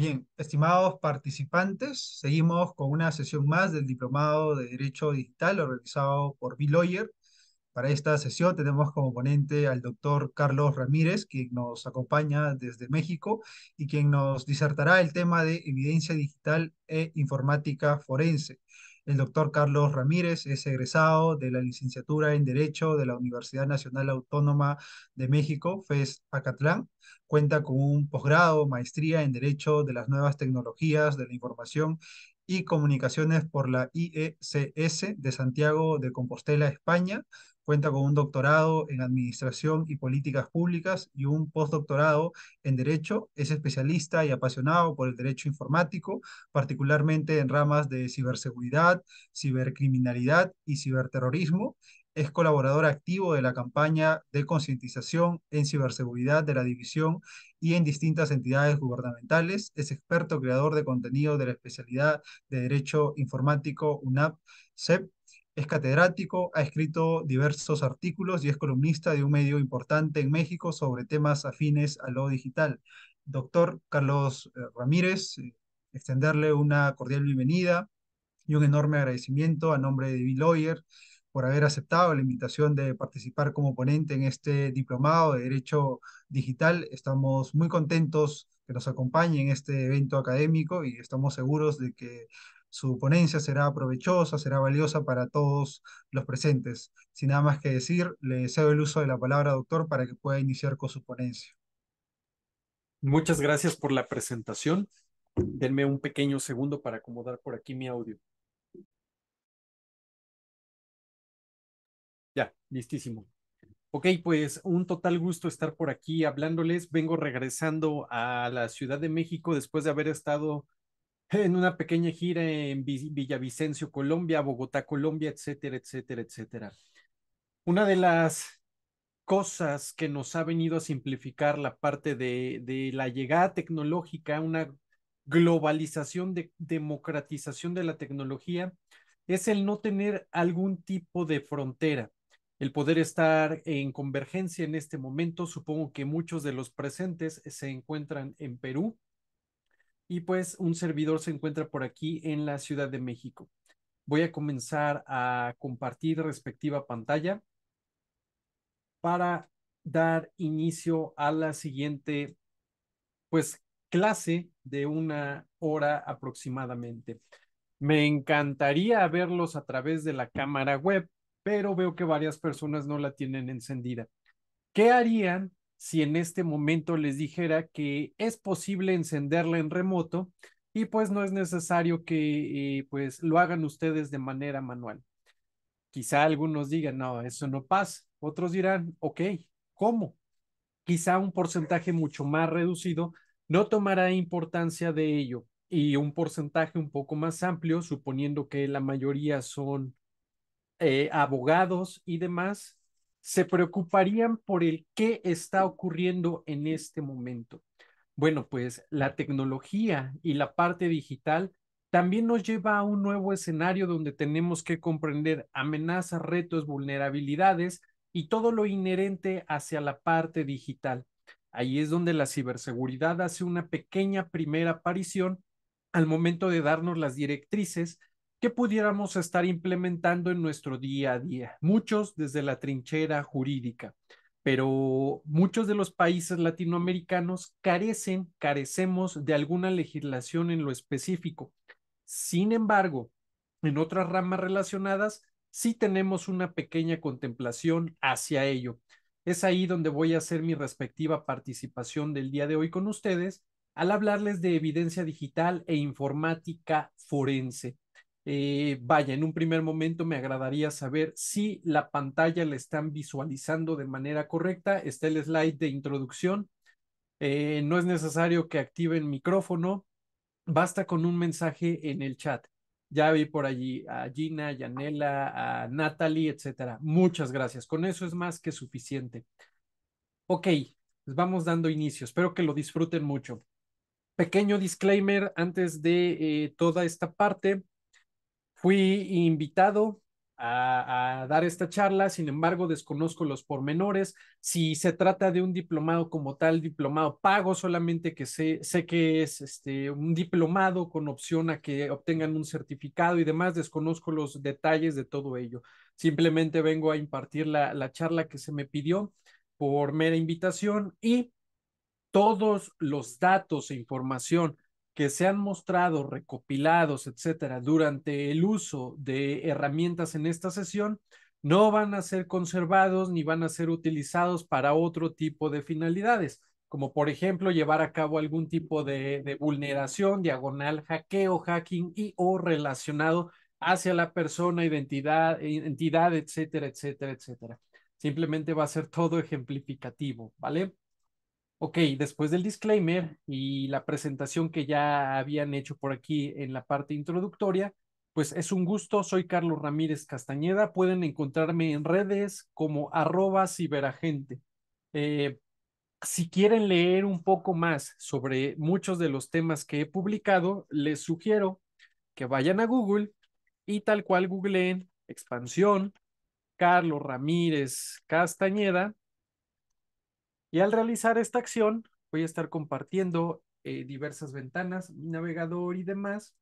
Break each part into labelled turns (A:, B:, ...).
A: Bien, estimados participantes, seguimos con una sesión más del Diplomado de Derecho Digital organizado por Bill Lawyer. Para esta sesión tenemos como ponente al doctor Carlos Ramírez, quien nos acompaña desde México y quien nos disertará el tema de evidencia digital e informática forense. El doctor Carlos Ramírez es egresado de la licenciatura en Derecho de la Universidad Nacional Autónoma de México, FES Acatlán. Cuenta con un posgrado, maestría en Derecho de las Nuevas Tecnologías de la Información y Comunicaciones por la IECS de Santiago de Compostela, España. Cuenta con un doctorado en Administración y Políticas Públicas y un postdoctorado en Derecho. Es especialista y apasionado por el derecho informático, particularmente en ramas de ciberseguridad, cibercriminalidad y ciberterrorismo es colaborador activo de la campaña de concientización en ciberseguridad de la división y en distintas entidades gubernamentales. Es experto creador de contenido de la especialidad de Derecho Informático UNAP-CEP es catedrático, ha escrito diversos artículos y es columnista de un medio importante en México sobre temas afines a lo digital. Doctor Carlos eh, Ramírez, eh, extenderle una cordial bienvenida y un enorme agradecimiento a nombre de Bill Hoyer por haber aceptado la invitación de participar como ponente en este diplomado de Derecho Digital. Estamos muy contentos que nos acompañe en este evento académico y estamos seguros de que su ponencia será provechosa, será valiosa para todos los presentes. Sin nada más que decir, le deseo el uso de la palabra, doctor, para que pueda iniciar con su ponencia.
B: Muchas gracias por la presentación. Denme un pequeño segundo para acomodar por aquí mi audio. Ya, listísimo. Ok, pues un total gusto estar por aquí hablándoles. Vengo regresando a la Ciudad de México después de haber estado en una pequeña gira en Villavicencio, Colombia, Bogotá, Colombia, etcétera, etcétera, etcétera. Una de las cosas que nos ha venido a simplificar la parte de, la llegada tecnológica, una globalización, de, democratización de la tecnología, es el no tener algún tipo de frontera. El poder estar en convergencia en este momento, supongo que muchos de los presentes se encuentran en Perú, y pues un servidor se encuentra por aquí en la Ciudad de México. Voy a comenzar a compartir respectiva pantalla para dar inicio a la siguiente pues clase de una hora aproximadamente. Me encantaría verlos a través de la cámara web, pero veo que varias personas no la tienen encendida. ¿Qué harían si en este momento les dijera que es posible encenderla en remoto y pues no es necesario que eh, pues lo hagan ustedes de manera manual. Quizá algunos digan, no, eso no pasa. Otros dirán, ok, ¿cómo? Quizá un porcentaje mucho más reducido no tomará importancia de ello y un porcentaje un poco más amplio, suponiendo que la mayoría son eh, abogados y demás, se preocuparían por el qué está ocurriendo en este momento. Bueno, pues la tecnología y la parte digital también nos lleva a un nuevo escenario donde tenemos que comprender amenazas, retos, vulnerabilidades y todo lo inherente hacia la parte digital. Ahí es donde la ciberseguridad hace una pequeña primera aparición al momento de darnos las directrices ¿Qué pudiéramos estar implementando en nuestro día a día, muchos desde la trinchera jurídica, pero muchos de los países latinoamericanos carecen, carecemos de alguna legislación en lo específico. Sin embargo, en otras ramas relacionadas, sí tenemos una pequeña contemplación hacia ello. Es ahí donde voy a hacer mi respectiva participación del día de hoy con ustedes al hablarles de evidencia digital e informática forense. Eh, vaya, en un primer momento me agradaría saber si la pantalla la están visualizando de manera correcta. Está el slide de introducción. Eh, no es necesario que activen micrófono. Basta con un mensaje en el chat. Ya vi por allí a Gina, Yanela, a Natalie, etcétera. Muchas gracias. Con eso es más que suficiente. Ok, les pues vamos dando inicio. Espero que lo disfruten mucho. Pequeño disclaimer antes de eh, toda esta parte. Fui invitado a, dar esta charla, sin embargo, desconozco los pormenores. Si se trata de un diplomado como tal, diplomado pago, solamente que sé, sé que es este, un diplomado con opción a que obtengan un certificado y demás, desconozco los detalles de todo ello. Simplemente vengo a impartir la, la charla que se me pidió por mera invitación y todos los datos e información que se han mostrado recopilados, etcétera, durante el uso de herramientas en esta sesión, no van a ser conservados ni van a ser utilizados para otro tipo de finalidades, como por ejemplo llevar a cabo algún tipo de, vulneración, diagonal, hackeo, hacking y o relacionado hacia la persona, identidad, entidad, etcétera, etcétera, etcétera. Simplemente va a ser todo ejemplificativo, ¿vale? Ok, después del disclaimer y la presentación que ya habían hecho por aquí en la parte introductoria, pues es un gusto, soy Carlos Ramírez Castañeda, pueden encontrarme en redes como arroba ciberagente. Eh, si quieren leer un poco más sobre muchos de los temas que he publicado, les sugiero que vayan a Google y tal cual googleen expansión, Carlos Ramírez Castañeda y al realizar esta acción, voy a estar compartiendo eh, diversas ventanas, mi navegador y demás.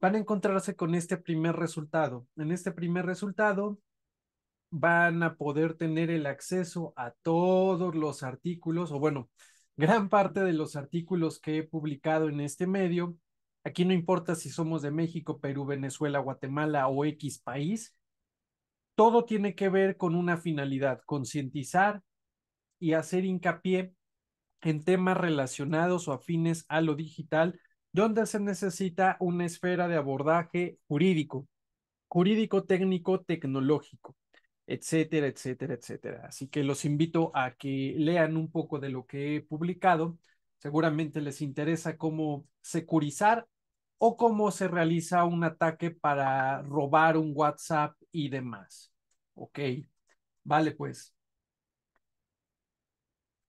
B: Van a encontrarse con este primer resultado. En este primer resultado van a poder tener el acceso a todos los artículos, o bueno, gran parte de los artículos que he publicado en este medio. Aquí no importa si somos de México, Perú, Venezuela, Guatemala o X país. Todo tiene que ver con una finalidad, concientizar y hacer hincapié en temas relacionados o afines a lo digital, donde se necesita una esfera de abordaje jurídico, jurídico técnico tecnológico, etcétera, etcétera, etcétera. Así que los invito a que lean un poco de lo que he publicado. Seguramente les interesa cómo securizar o cómo se realiza un ataque para robar un WhatsApp y demás. Ok, vale pues.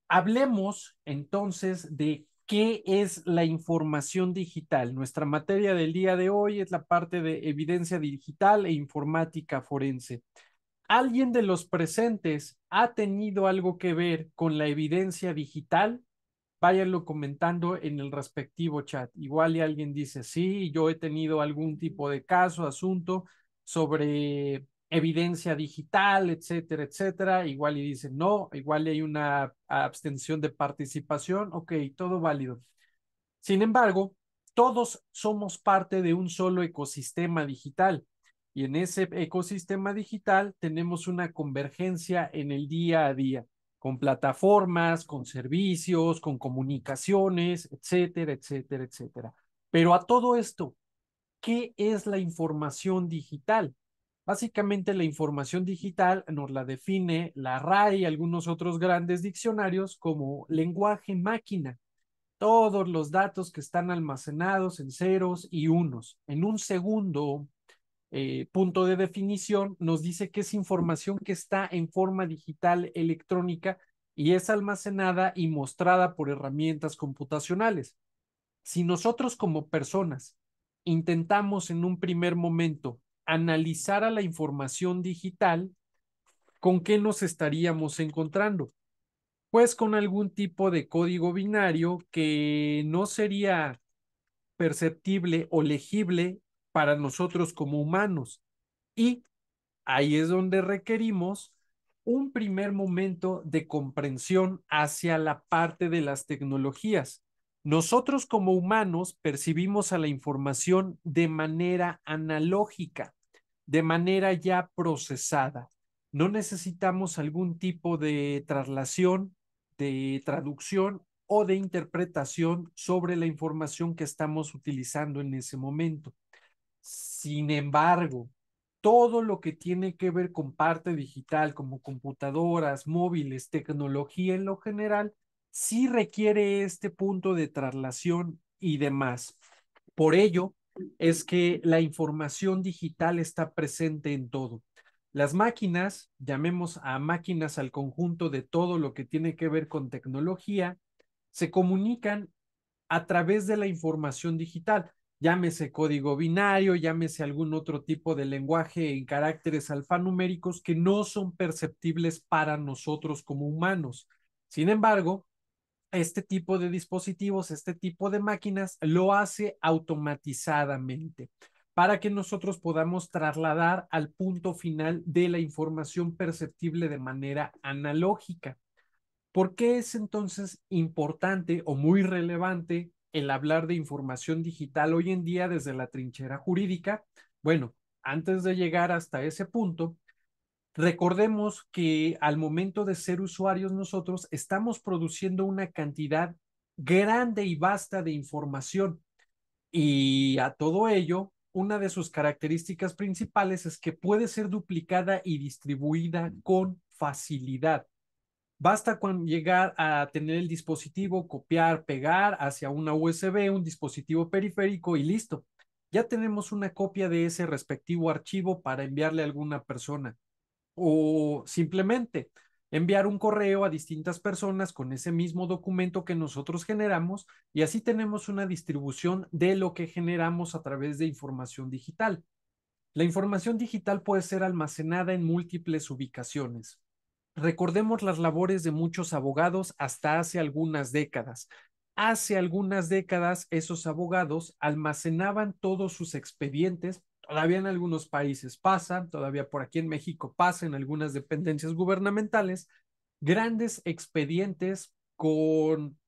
B: Hablemos entonces de qué es la información digital. Nuestra materia del día de hoy es la parte de evidencia digital e informática forense. ¿Alguien de los presentes ha tenido algo que ver con la evidencia digital? Váyanlo comentando en el respectivo chat. Igual alguien dice, sí, yo he tenido algún tipo de caso, asunto sobre evidencia digital, etcétera, etcétera. Igual y dicen, no, igual hay una abstención de participación, ok, todo válido. Sin embargo, todos somos parte de un solo ecosistema digital y en ese ecosistema digital tenemos una convergencia en el día a día con plataformas, con servicios, con comunicaciones, etcétera, etcétera, etcétera. Pero a todo esto, ¿qué es la información digital? Básicamente la información digital nos la define la RAI y algunos otros grandes diccionarios como lenguaje máquina. Todos los datos que están almacenados en ceros y unos. En un segundo eh, punto de definición nos dice que es información que está en forma digital electrónica y es almacenada y mostrada por herramientas computacionales. Si nosotros como personas intentamos en un primer momento analizar a la información digital, ¿con qué nos estaríamos encontrando? Pues con algún tipo de código binario que no sería perceptible o legible para nosotros como humanos. Y ahí es donde requerimos un primer momento de comprensión hacia la parte de las tecnologías. Nosotros como humanos percibimos a la información de manera analógica de manera ya procesada. No necesitamos algún tipo de traslación, de traducción o de interpretación sobre la información que estamos utilizando en ese momento. Sin embargo, todo lo que tiene que ver con parte digital, como computadoras, móviles, tecnología en lo general, sí requiere este punto de traslación y demás. Por ello, es que la información digital está presente en todo. Las máquinas, llamemos a máquinas al conjunto de todo lo que tiene que ver con tecnología, se comunican a través de la información digital, llámese código binario, llámese algún otro tipo de lenguaje en caracteres alfanuméricos que no son perceptibles para nosotros como humanos. Sin embargo, este tipo de dispositivos, este tipo de máquinas, lo hace automatizadamente para que nosotros podamos trasladar al punto final de la información perceptible de manera analógica. ¿Por qué es entonces importante o muy relevante el hablar de información digital hoy en día desde la trinchera jurídica? Bueno, antes de llegar hasta ese punto, Recordemos que al momento de ser usuarios nosotros estamos produciendo una cantidad grande y vasta de información. Y a todo ello, una de sus características principales es que puede ser duplicada y distribuida con facilidad. Basta con llegar a tener el dispositivo, copiar, pegar hacia una USB, un dispositivo periférico y listo. Ya tenemos una copia de ese respectivo archivo para enviarle a alguna persona o simplemente enviar un correo a distintas personas con ese mismo documento que nosotros generamos y así tenemos una distribución de lo que generamos a través de información digital. La información digital puede ser almacenada en múltiples ubicaciones. Recordemos las labores de muchos abogados hasta hace algunas décadas. Hace algunas décadas esos abogados almacenaban todos sus expedientes Todavía en algunos países pasa, todavía por aquí en México pasa en algunas dependencias gubernamentales, grandes expedientes con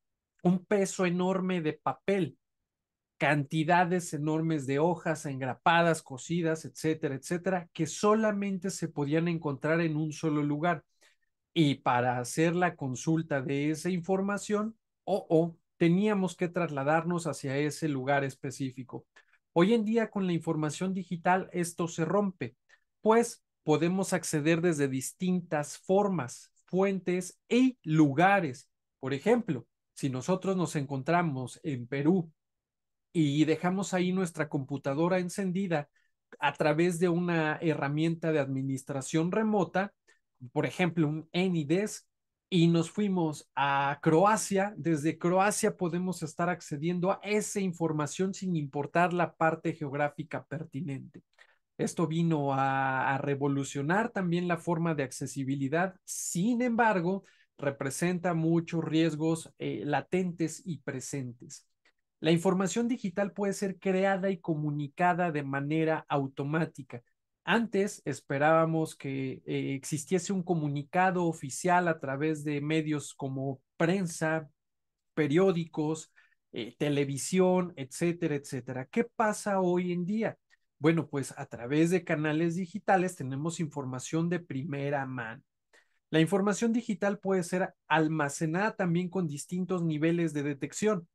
B: un peso enorme de papel, cantidades enormes de hojas engrapadas, cosidas, etcétera, etcétera, que solamente se podían encontrar en un solo lugar. Y para hacer la consulta de esa información, o teníamos que trasladarnos hacia ese lugar específico. Hoy en día con la información digital esto se rompe, pues podemos acceder desde distintas formas, fuentes y lugares. Por ejemplo, si nosotros nos encontramos en Perú y dejamos ahí nuestra computadora encendida a través de una herramienta de administración remota, por ejemplo, un Anydesk, y nos fuimos a Croacia. Desde Croacia podemos estar accediendo a esa información sin importar la parte geográfica pertinente. Esto vino a, revolucionar también la forma de accesibilidad, sin embargo, representa muchos riesgos eh, latentes y presentes. La información digital puede ser creada y comunicada de manera automática, antes esperábamos que eh, existiese un comunicado oficial a través de medios como prensa, periódicos, eh, televisión, etcétera, etcétera. ¿Qué pasa hoy en día? Bueno, pues a través de canales digitales tenemos información de primera mano. La información digital puede ser almacenada también con distintos niveles de detección.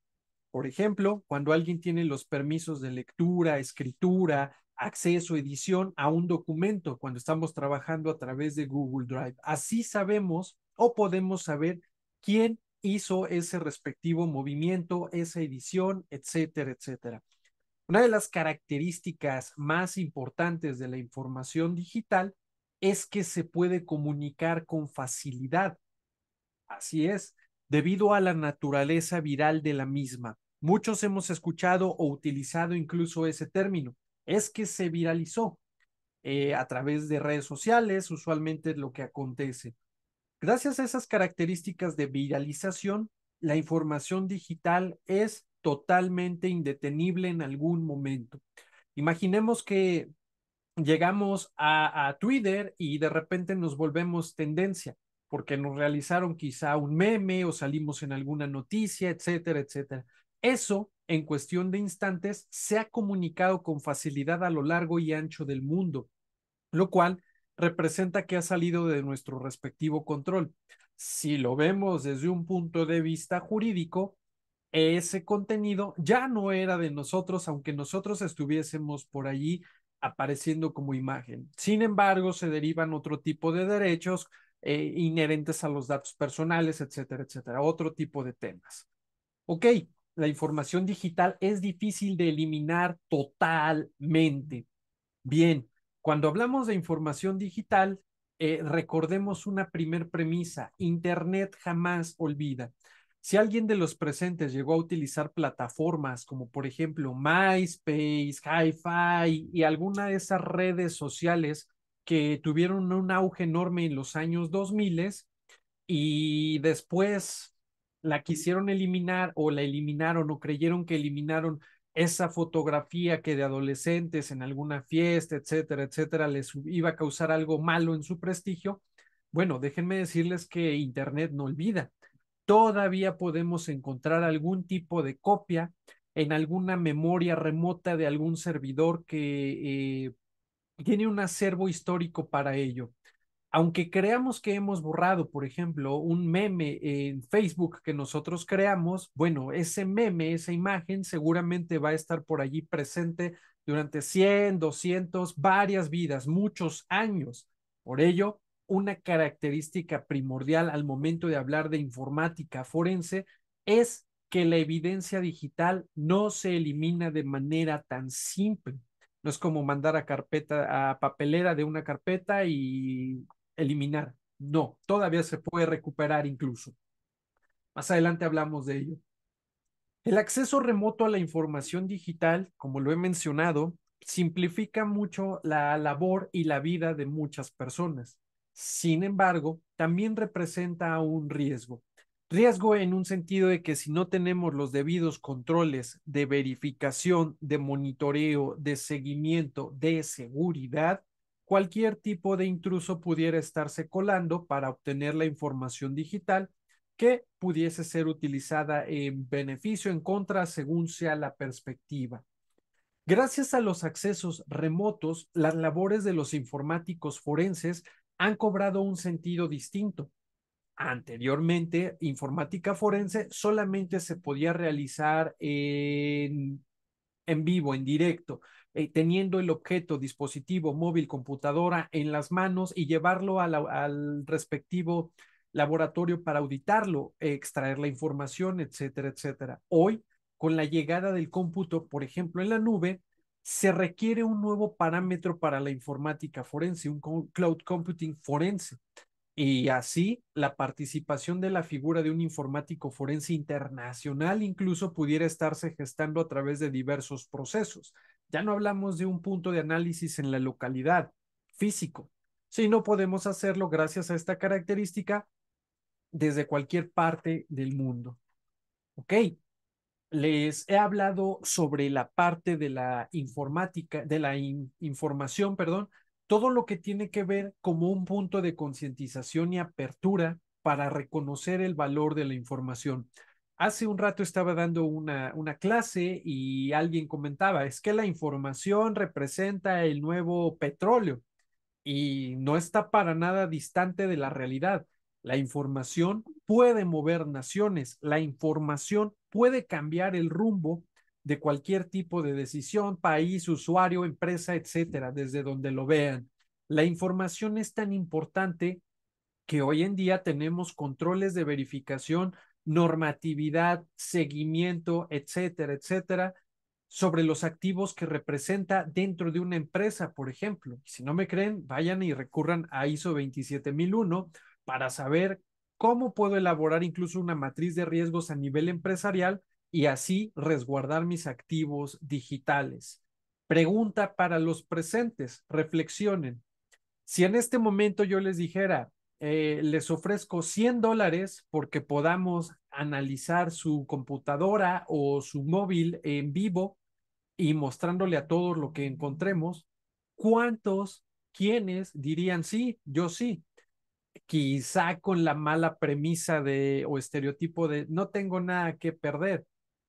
B: Por ejemplo, cuando alguien tiene los permisos de lectura, escritura, acceso, edición a un documento cuando estamos trabajando a través de Google Drive. Así sabemos o podemos saber quién hizo ese respectivo movimiento, esa edición, etcétera, etcétera. Una de las características más importantes de la información digital es que se puede comunicar con facilidad. Así es, debido a la naturaleza viral de la misma. Muchos hemos escuchado o utilizado incluso ese término es que se viralizó eh, a través de redes sociales, usualmente lo que acontece. Gracias a esas características de viralización, la información digital es totalmente indetenible en algún momento. Imaginemos que llegamos a, a, Twitter y de repente nos volvemos tendencia porque nos realizaron quizá un meme o salimos en alguna noticia, etcétera, etcétera. Eso en cuestión de instantes se ha comunicado con facilidad a lo largo y ancho del mundo, lo cual representa que ha salido de nuestro respectivo control. Si lo vemos desde un punto de vista jurídico, ese contenido ya no era de nosotros, aunque nosotros estuviésemos por allí apareciendo como imagen. Sin embargo, se derivan otro tipo de derechos eh, inherentes a los datos personales, etcétera, etcétera, otro tipo de temas. Ok, la información digital es difícil de eliminar totalmente. Bien, cuando hablamos de información digital, eh, recordemos una primer premisa, Internet jamás olvida. Si alguien de los presentes llegó a utilizar plataformas como por ejemplo MySpace, HiFi y alguna de esas redes sociales que tuvieron un auge enorme en los años 2000 y después la quisieron eliminar o la eliminaron o creyeron que eliminaron esa fotografía que de adolescentes en alguna fiesta, etcétera, etcétera, les iba a causar algo malo en su prestigio, bueno, déjenme decirles que Internet no olvida. Todavía podemos encontrar algún tipo de copia en alguna memoria remota de algún servidor que eh, tiene un acervo histórico para ello aunque creamos que hemos borrado, por ejemplo, un meme en Facebook que nosotros creamos, bueno, ese meme, esa imagen seguramente va a estar por allí presente durante 100, 200, varias vidas, muchos años. Por ello, una característica primordial al momento de hablar de informática forense es que la evidencia digital no se elimina de manera tan simple. No es como mandar a carpeta a papelera de una carpeta y eliminar. No, todavía se puede recuperar incluso. Más adelante hablamos de ello. El acceso remoto a la información digital, como lo he mencionado, simplifica mucho la labor y la vida de muchas personas. Sin embargo, también representa un riesgo. Riesgo en un sentido de que si no tenemos los debidos controles de verificación, de monitoreo, de seguimiento, de seguridad, cualquier tipo de intruso pudiera estarse colando para obtener la información digital que pudiese ser utilizada en beneficio, en contra, según sea la perspectiva. Gracias a los accesos remotos, las labores de los informáticos forenses han cobrado un sentido distinto. Anteriormente, informática forense solamente se podía realizar en en vivo, en directo, eh, teniendo el objeto, dispositivo, móvil, computadora en las manos y llevarlo al respectivo laboratorio para auditarlo, extraer la información, etcétera, etcétera. Hoy, con la llegada del cómputo, por ejemplo, en la nube, se requiere un nuevo parámetro para la informática forense, un cloud computing forense. Y así, la participación de la figura de un informático forense internacional incluso pudiera estarse gestando a través de diversos procesos. Ya no hablamos de un punto de análisis en la localidad, físico, sino podemos hacerlo gracias a esta característica desde cualquier parte del mundo. ¿Ok? Les he hablado sobre la parte de la informática, de la información, perdón, todo lo que tiene que ver como un punto de concientización y apertura para reconocer el valor de la información. Hace un rato estaba dando una, una clase y alguien comentaba, es que la información representa el nuevo petróleo y no está para nada distante de la realidad. La información puede mover naciones, la información puede cambiar el rumbo de cualquier tipo de decisión, país, usuario, empresa, etcétera, desde donde lo vean. La información es tan importante que hoy en día tenemos controles de verificación, normatividad, seguimiento, etcétera, etcétera, sobre los activos que representa dentro de una empresa, por ejemplo. Si no me creen, vayan y recurran a ISO 27001 para saber cómo puedo elaborar incluso una matriz de riesgos a nivel empresarial y así resguardar mis activos digitales. Pregunta para los presentes, reflexionen. Si en este momento yo les dijera, eh, les ofrezco 100 dólares porque podamos analizar su computadora o su móvil en vivo y mostrándole a todos lo que encontremos, ¿cuántos, quiénes dirían sí? Yo sí. Quizá con la mala premisa de o estereotipo de no tengo nada que perder.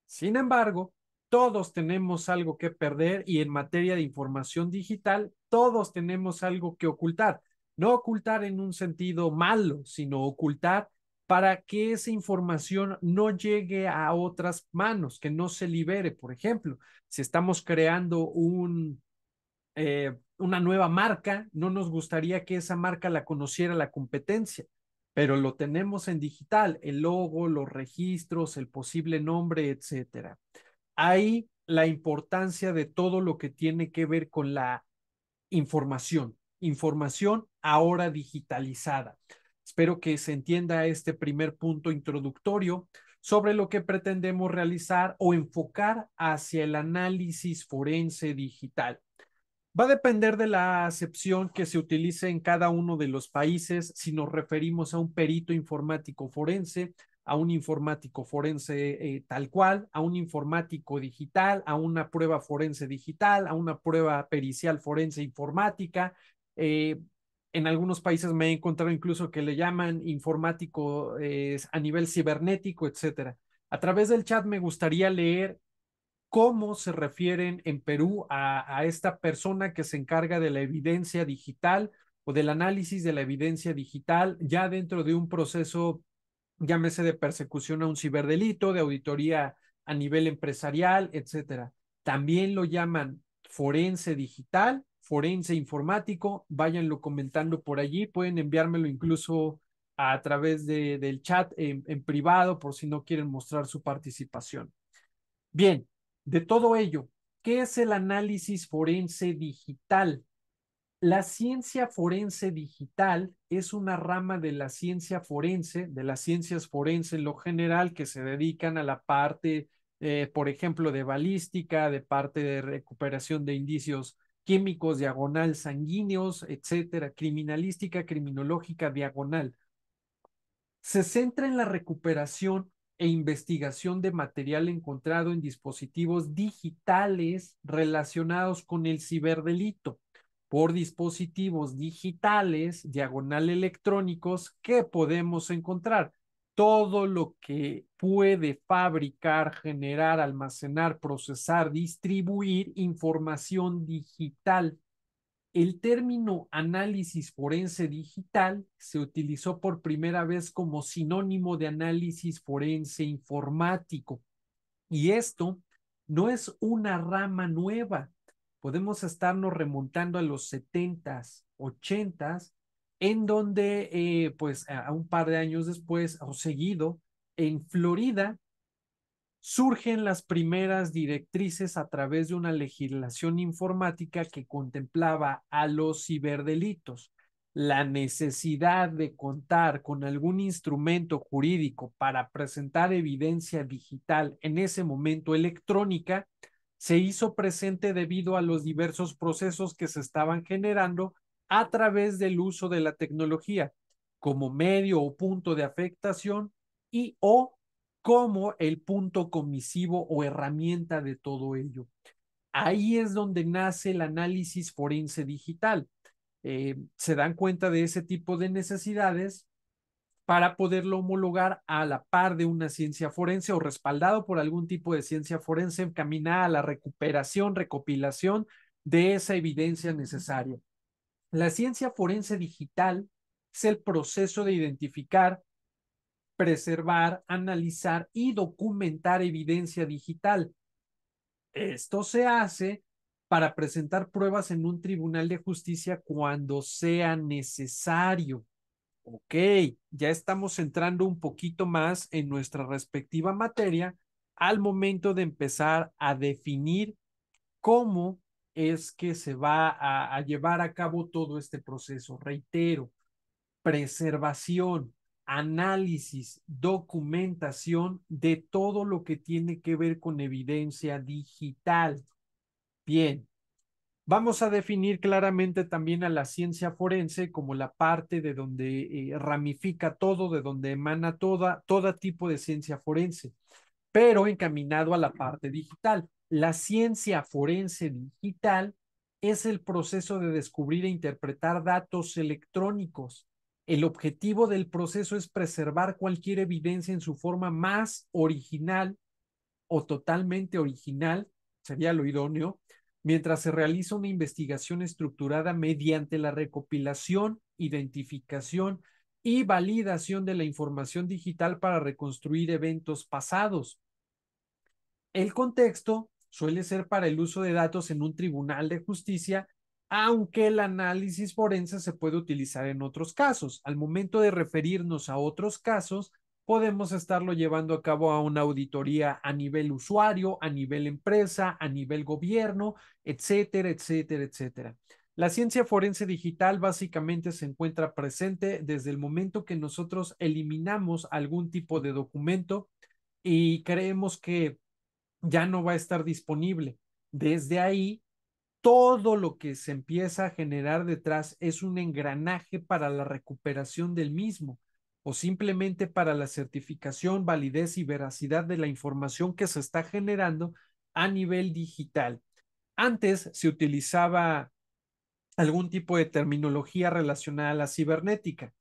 B: Sin embargo, todos tenemos algo que perder y en materia de información digital, todos tenemos algo que ocultar. No ocultar en un sentido malo, sino ocultar para que esa información no llegue a otras manos, que no se libere. Por ejemplo, si estamos creando un, eh, una nueva marca, no nos gustaría que esa marca la conociera la competencia pero lo tenemos en digital, el logo, los registros, el posible nombre, etcétera. Ahí la importancia de todo lo que tiene que ver con la información, información ahora digitalizada. Espero que se entienda este primer punto introductorio sobre lo que pretendemos realizar o enfocar hacia el análisis forense digital. Va a depender de la acepción que se utilice en cada uno de los países si nos referimos a un perito informático forense, a un informático forense eh, tal cual, a un informático digital, a una prueba forense digital, a una prueba pericial forense informática. Eh, en algunos países me he encontrado incluso que le llaman informático eh, a nivel cibernético, etcétera. A través del chat me gustaría leer cómo se refieren en Perú a, esta persona que se encarga de la evidencia digital o del análisis de la evidencia digital ya dentro de un proceso, llámese de persecución a un ciberdelito, de auditoría a nivel empresarial, etcétera. También lo llaman forense digital, forense informático, váyanlo comentando por allí, pueden enviármelo incluso a través del chat en privado por si no quieren mostrar su participación. Bien, de todo ello, ¿qué es el análisis forense digital? La ciencia forense digital es una rama de la ciencia forense, de las ciencias forenses en lo general, que se dedican a la parte, eh, por ejemplo, de balística, de parte de recuperación de indicios químicos, diagonal, sanguíneos, etcétera, criminalística, criminológica, diagonal. Se centra en la recuperación e investigación de material encontrado en dispositivos digitales relacionados con el ciberdelito por dispositivos digitales, diagonal electrónicos, que podemos encontrar. Todo lo que puede fabricar, generar, almacenar, procesar, distribuir información digital el término análisis forense digital se utilizó por primera vez como sinónimo de análisis forense informático. Y esto no es una rama nueva. Podemos estarnos remontando a los setentas, ochentas, en donde, eh, pues, a un par de años después o seguido, en Florida surgen las primeras directrices a través de una legislación informática que contemplaba a los ciberdelitos. La necesidad de contar con algún instrumento jurídico para presentar evidencia digital, en ese momento electrónica, se hizo presente debido a los diversos procesos que se estaban generando a través del uso de la tecnología como medio o punto de afectación y o como el punto comisivo o herramienta de todo ello. Ahí es donde nace el análisis forense digital. Eh, se dan cuenta de ese tipo de necesidades para poderlo homologar a la par de una ciencia forense o respaldado por algún tipo de ciencia forense encaminada a la recuperación, recopilación de esa evidencia necesaria. La ciencia forense digital es el proceso de identificar preservar, analizar y documentar evidencia digital. Esto se hace para presentar pruebas en un tribunal de justicia cuando sea necesario. Ok, ya estamos entrando un poquito más en nuestra respectiva materia al momento de empezar a definir cómo es que se va a, a llevar a cabo todo este proceso. Reitero, preservación, análisis, documentación de todo lo que tiene que ver con evidencia digital. Bien, vamos a definir claramente también a la ciencia forense como la parte de donde eh, ramifica todo, de donde emana toda, todo tipo de ciencia forense, pero encaminado a la parte digital. La ciencia forense digital es el proceso de descubrir e interpretar datos electrónicos el objetivo del proceso es preservar cualquier evidencia en su forma más original o totalmente original, sería lo idóneo, mientras se realiza una investigación estructurada mediante la recopilación, identificación y validación de la información digital para reconstruir eventos pasados. El contexto suele ser para el uso de datos en un tribunal de justicia aunque el análisis forense se puede utilizar en otros casos. Al momento de referirnos a otros casos, podemos estarlo llevando a cabo a una auditoría a nivel usuario, a nivel empresa, a nivel gobierno, etcétera, etcétera, etcétera. La ciencia forense digital básicamente se encuentra presente desde el momento que nosotros eliminamos algún tipo de documento y creemos que ya no va a estar disponible. Desde ahí todo lo que se empieza a generar detrás es un engranaje para la recuperación del mismo o simplemente para la certificación, validez y veracidad de la información que se está generando a nivel digital. Antes se utilizaba algún tipo de terminología relacionada a la cibernética,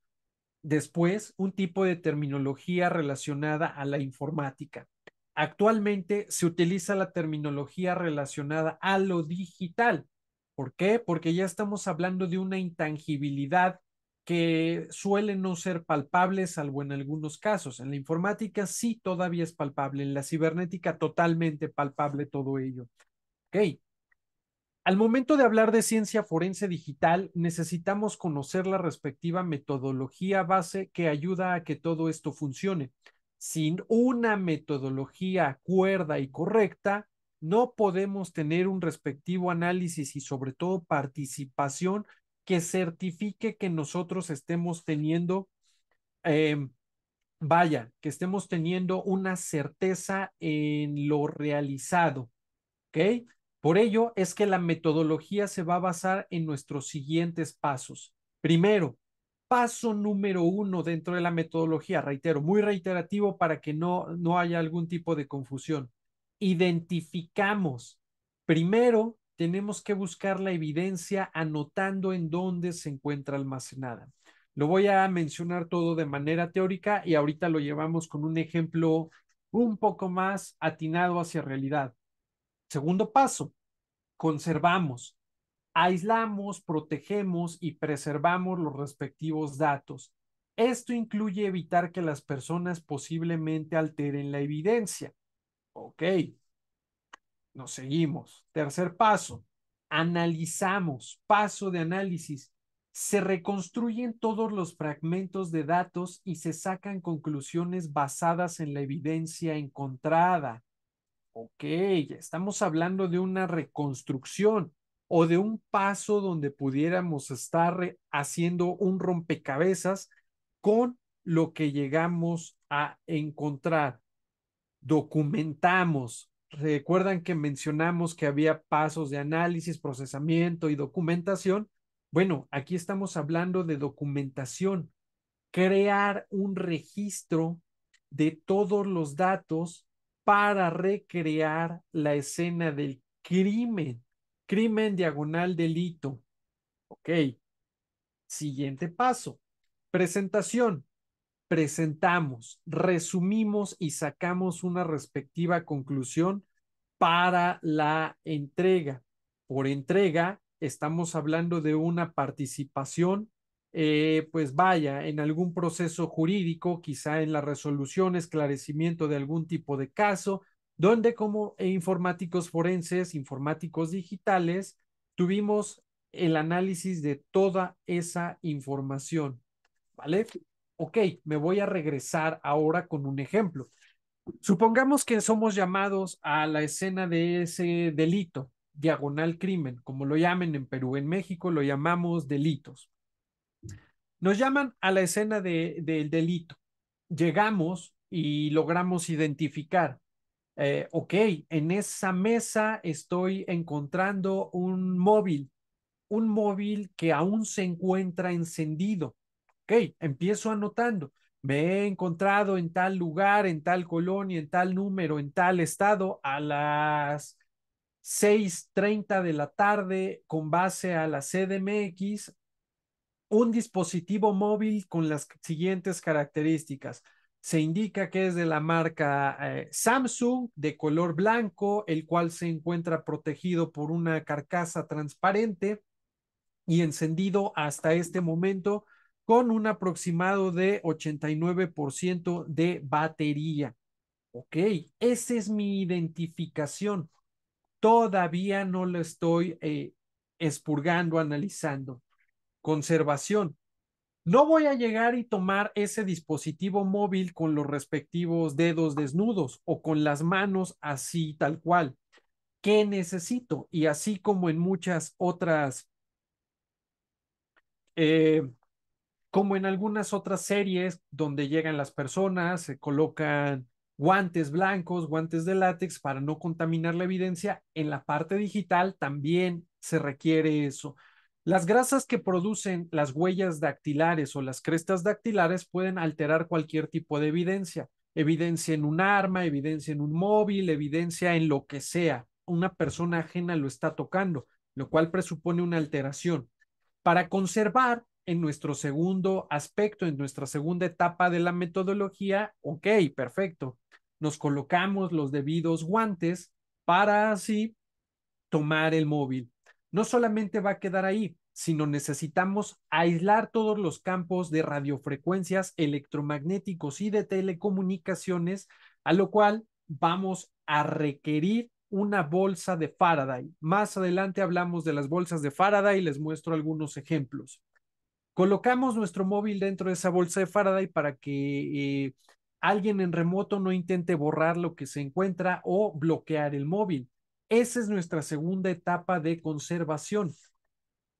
B: después un tipo de terminología relacionada a la informática. Actualmente se utiliza la terminología relacionada a lo digital. ¿Por qué? Porque ya estamos hablando de una intangibilidad que suele no ser palpable, salvo en algunos casos. En la informática sí todavía es palpable, en la cibernética totalmente palpable todo ello. Ok. Al momento de hablar de ciencia forense digital, necesitamos conocer la respectiva metodología base que ayuda a que todo esto funcione sin una metodología cuerda y correcta, no podemos tener un respectivo análisis y sobre todo participación que certifique que nosotros estemos teniendo, em, vaya, que estemos teniendo una certeza en lo realizado. ¿Ok? Por ello es que la metodología se va a basar en nuestros siguientes pasos. Primero, paso número uno dentro de la metodología, reitero, muy reiterativo para que no, no haya algún tipo de confusión. Identificamos. Primero, tenemos que buscar la evidencia anotando en dónde se encuentra almacenada. Lo voy a mencionar todo de manera teórica y ahorita lo llevamos con un ejemplo un poco más atinado hacia realidad. Segundo paso, conservamos aislamos, protegemos y preservamos los respectivos datos. Esto incluye evitar que las personas posiblemente alteren la evidencia. Ok. Nos seguimos. Tercer paso. Analizamos. Paso de análisis. Se reconstruyen todos los fragmentos de datos y se sacan conclusiones basadas en la evidencia encontrada. Ok, estamos hablando de una reconstrucción o de un paso donde pudiéramos estar haciendo un rompecabezas con lo que llegamos a encontrar. Documentamos. Recuerdan que mencionamos que había pasos de análisis, procesamiento y documentación. Bueno, aquí estamos hablando de documentación. Crear un registro de todos los datos para recrear la escena del crimen. Crimen diagonal delito. Ok. Siguiente paso. Presentación. Presentamos, resumimos y sacamos una respectiva conclusión para la entrega. Por entrega, estamos hablando de una participación, eh, pues vaya, en algún proceso jurídico, quizá en la resolución, esclarecimiento de algún tipo de caso, donde como informáticos forenses, informáticos digitales, tuvimos el análisis de toda esa información. ¿Vale? Ok, me voy a regresar ahora con un ejemplo. Supongamos que somos llamados a la escena de ese delito, diagonal crimen, como lo llamen en Perú, en México lo llamamos delitos. Nos llaman a la escena del delito. Llegamos y logramos identificar eh, ok, en esa mesa estoy encontrando un móvil, un móvil que aún se encuentra encendido. Ok, empiezo anotando. Me he encontrado en tal lugar, en tal colonia, en tal número, en tal estado a las 6.30 de la tarde con base a la CDMX un dispositivo móvil con las siguientes características. Se indica que es de la marca eh, Samsung de color blanco, el cual se encuentra protegido por una carcasa transparente y encendido hasta este momento con un aproximado de 89% de batería. Ok, esa es mi identificación. Todavía no lo estoy eh, expurgando, analizando. Conservación. No voy a llegar y tomar ese dispositivo móvil con los respectivos dedos desnudos o con las manos así tal cual. ¿Qué necesito? Y así como en muchas otras, eh, como en algunas otras series donde llegan las personas, se colocan guantes blancos, guantes de látex para no contaminar la evidencia, en la parte digital también se requiere eso. Las grasas que producen las huellas dactilares o las crestas dactilares pueden alterar cualquier tipo de evidencia, evidencia en un arma, evidencia en un móvil, evidencia en lo que sea. Una persona ajena lo está tocando, lo cual presupone una alteración. Para conservar en nuestro segundo aspecto, en nuestra segunda etapa de la metodología, ok, perfecto. Nos colocamos los debidos guantes para así tomar el móvil no solamente va a quedar ahí, sino necesitamos aislar todos los campos de radiofrecuencias electromagnéticos y de telecomunicaciones, a lo cual vamos a requerir una bolsa de Faraday. Más adelante hablamos de las bolsas de Faraday y les muestro algunos ejemplos. Colocamos nuestro móvil dentro de esa bolsa de Faraday para que eh, alguien en remoto no intente borrar lo que se encuentra o bloquear el móvil. Esa es nuestra segunda etapa de conservación.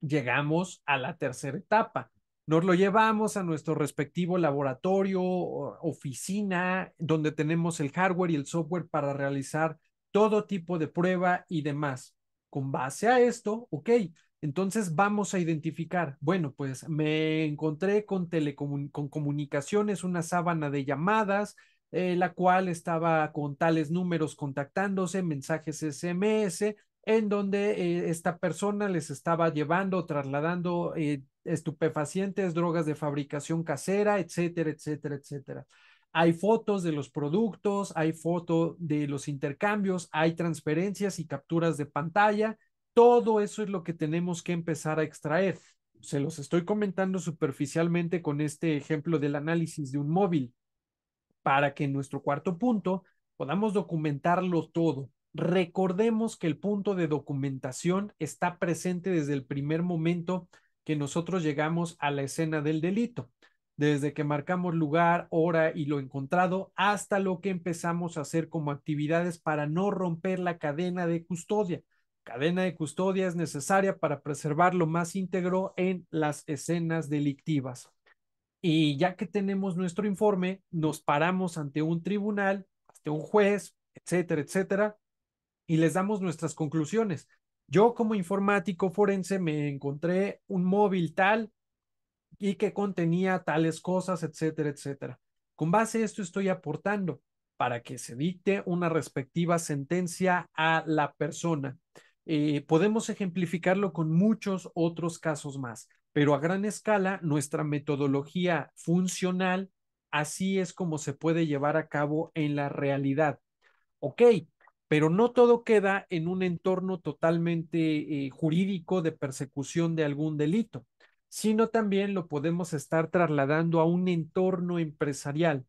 B: Llegamos a la tercera etapa. Nos lo llevamos a nuestro respectivo laboratorio, oficina, donde tenemos el hardware y el software para realizar todo tipo de prueba y demás. Con base a esto, ok, entonces vamos a identificar, bueno, pues me encontré con, telecomunicaciones, con comunicaciones, una sábana de llamadas, eh, la cual estaba con tales números contactándose, mensajes SMS, en donde eh, esta persona les estaba llevando, trasladando eh, estupefacientes, drogas de fabricación casera, etcétera, etcétera, etcétera. Hay fotos de los productos, hay foto de los intercambios, hay transferencias y capturas de pantalla. Todo eso es lo que tenemos que empezar a extraer. Se los estoy comentando superficialmente con este ejemplo del análisis de un móvil para que en nuestro cuarto punto podamos documentarlo todo. Recordemos que el punto de documentación está presente desde el primer momento que nosotros llegamos a la escena del delito, desde que marcamos lugar, hora y lo encontrado, hasta lo que empezamos a hacer como actividades para no romper la cadena de custodia. Cadena de custodia es necesaria para preservar lo más íntegro en las escenas delictivas. Y ya que tenemos nuestro informe, nos paramos ante un tribunal, ante un juez, etcétera, etcétera, y les damos nuestras conclusiones. Yo como informático forense me encontré un móvil tal y que contenía tales cosas, etcétera, etcétera. Con base a esto estoy aportando para que se dicte una respectiva sentencia a la persona. Eh, podemos ejemplificarlo con muchos otros casos más pero a gran escala nuestra metodología funcional así es como se puede llevar a cabo en la realidad. Ok, pero no todo queda en un entorno totalmente eh, jurídico de persecución de algún delito, sino también lo podemos estar trasladando a un entorno empresarial.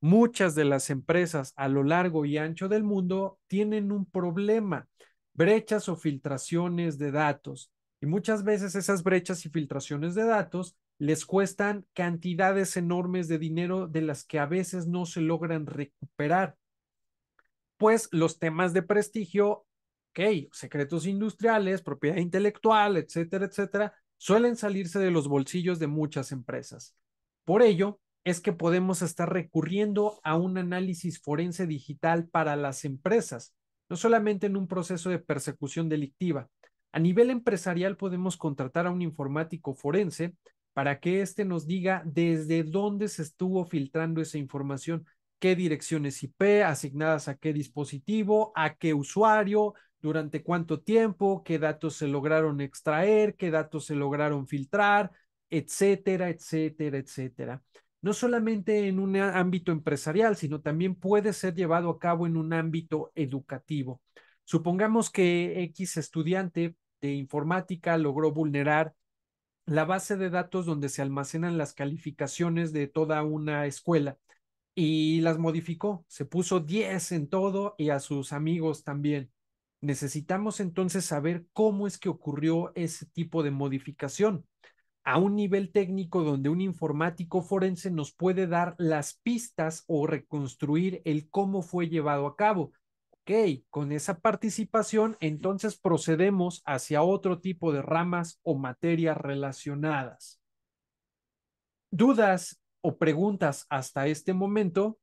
B: Muchas de las empresas a lo largo y ancho del mundo tienen un problema, brechas o filtraciones de datos, y muchas veces esas brechas y filtraciones de datos les cuestan cantidades enormes de dinero de las que a veces no se logran recuperar. Pues los temas de prestigio, ok, secretos industriales, propiedad intelectual, etcétera, etcétera, suelen salirse de los bolsillos de muchas empresas. Por ello, es que podemos estar recurriendo a un análisis forense digital para las empresas, no solamente en un proceso de persecución delictiva, a nivel empresarial podemos contratar a un informático forense para que éste nos diga desde dónde se estuvo filtrando esa información, qué direcciones IP asignadas a qué dispositivo, a qué usuario, durante cuánto tiempo, qué datos se lograron extraer, qué datos se lograron filtrar, etcétera, etcétera, etcétera. No solamente en un ámbito empresarial, sino también puede ser llevado a cabo en un ámbito educativo. Supongamos que X estudiante de informática logró vulnerar la base de datos donde se almacenan las calificaciones de toda una escuela y las modificó, se puso 10 en todo y a sus amigos también. Necesitamos entonces saber cómo es que ocurrió ese tipo de modificación a un nivel técnico donde un informático forense nos puede dar las pistas o reconstruir el cómo fue llevado a cabo. Ok, con esa participación, entonces procedemos hacia otro tipo de ramas o materias relacionadas. ¿Dudas o preguntas hasta este momento?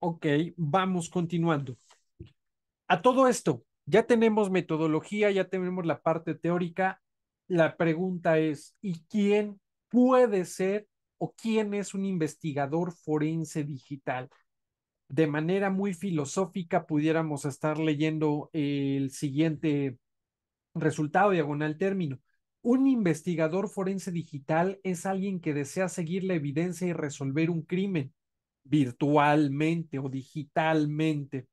B: Ok, vamos continuando. A todo esto, ya tenemos metodología, ya tenemos la parte teórica. La pregunta es, ¿y quién puede ser o quién es un investigador forense digital? De manera muy filosófica pudiéramos estar leyendo el siguiente resultado diagonal término. Un investigador forense digital es alguien que desea seguir la evidencia y resolver un crimen virtualmente o digitalmente.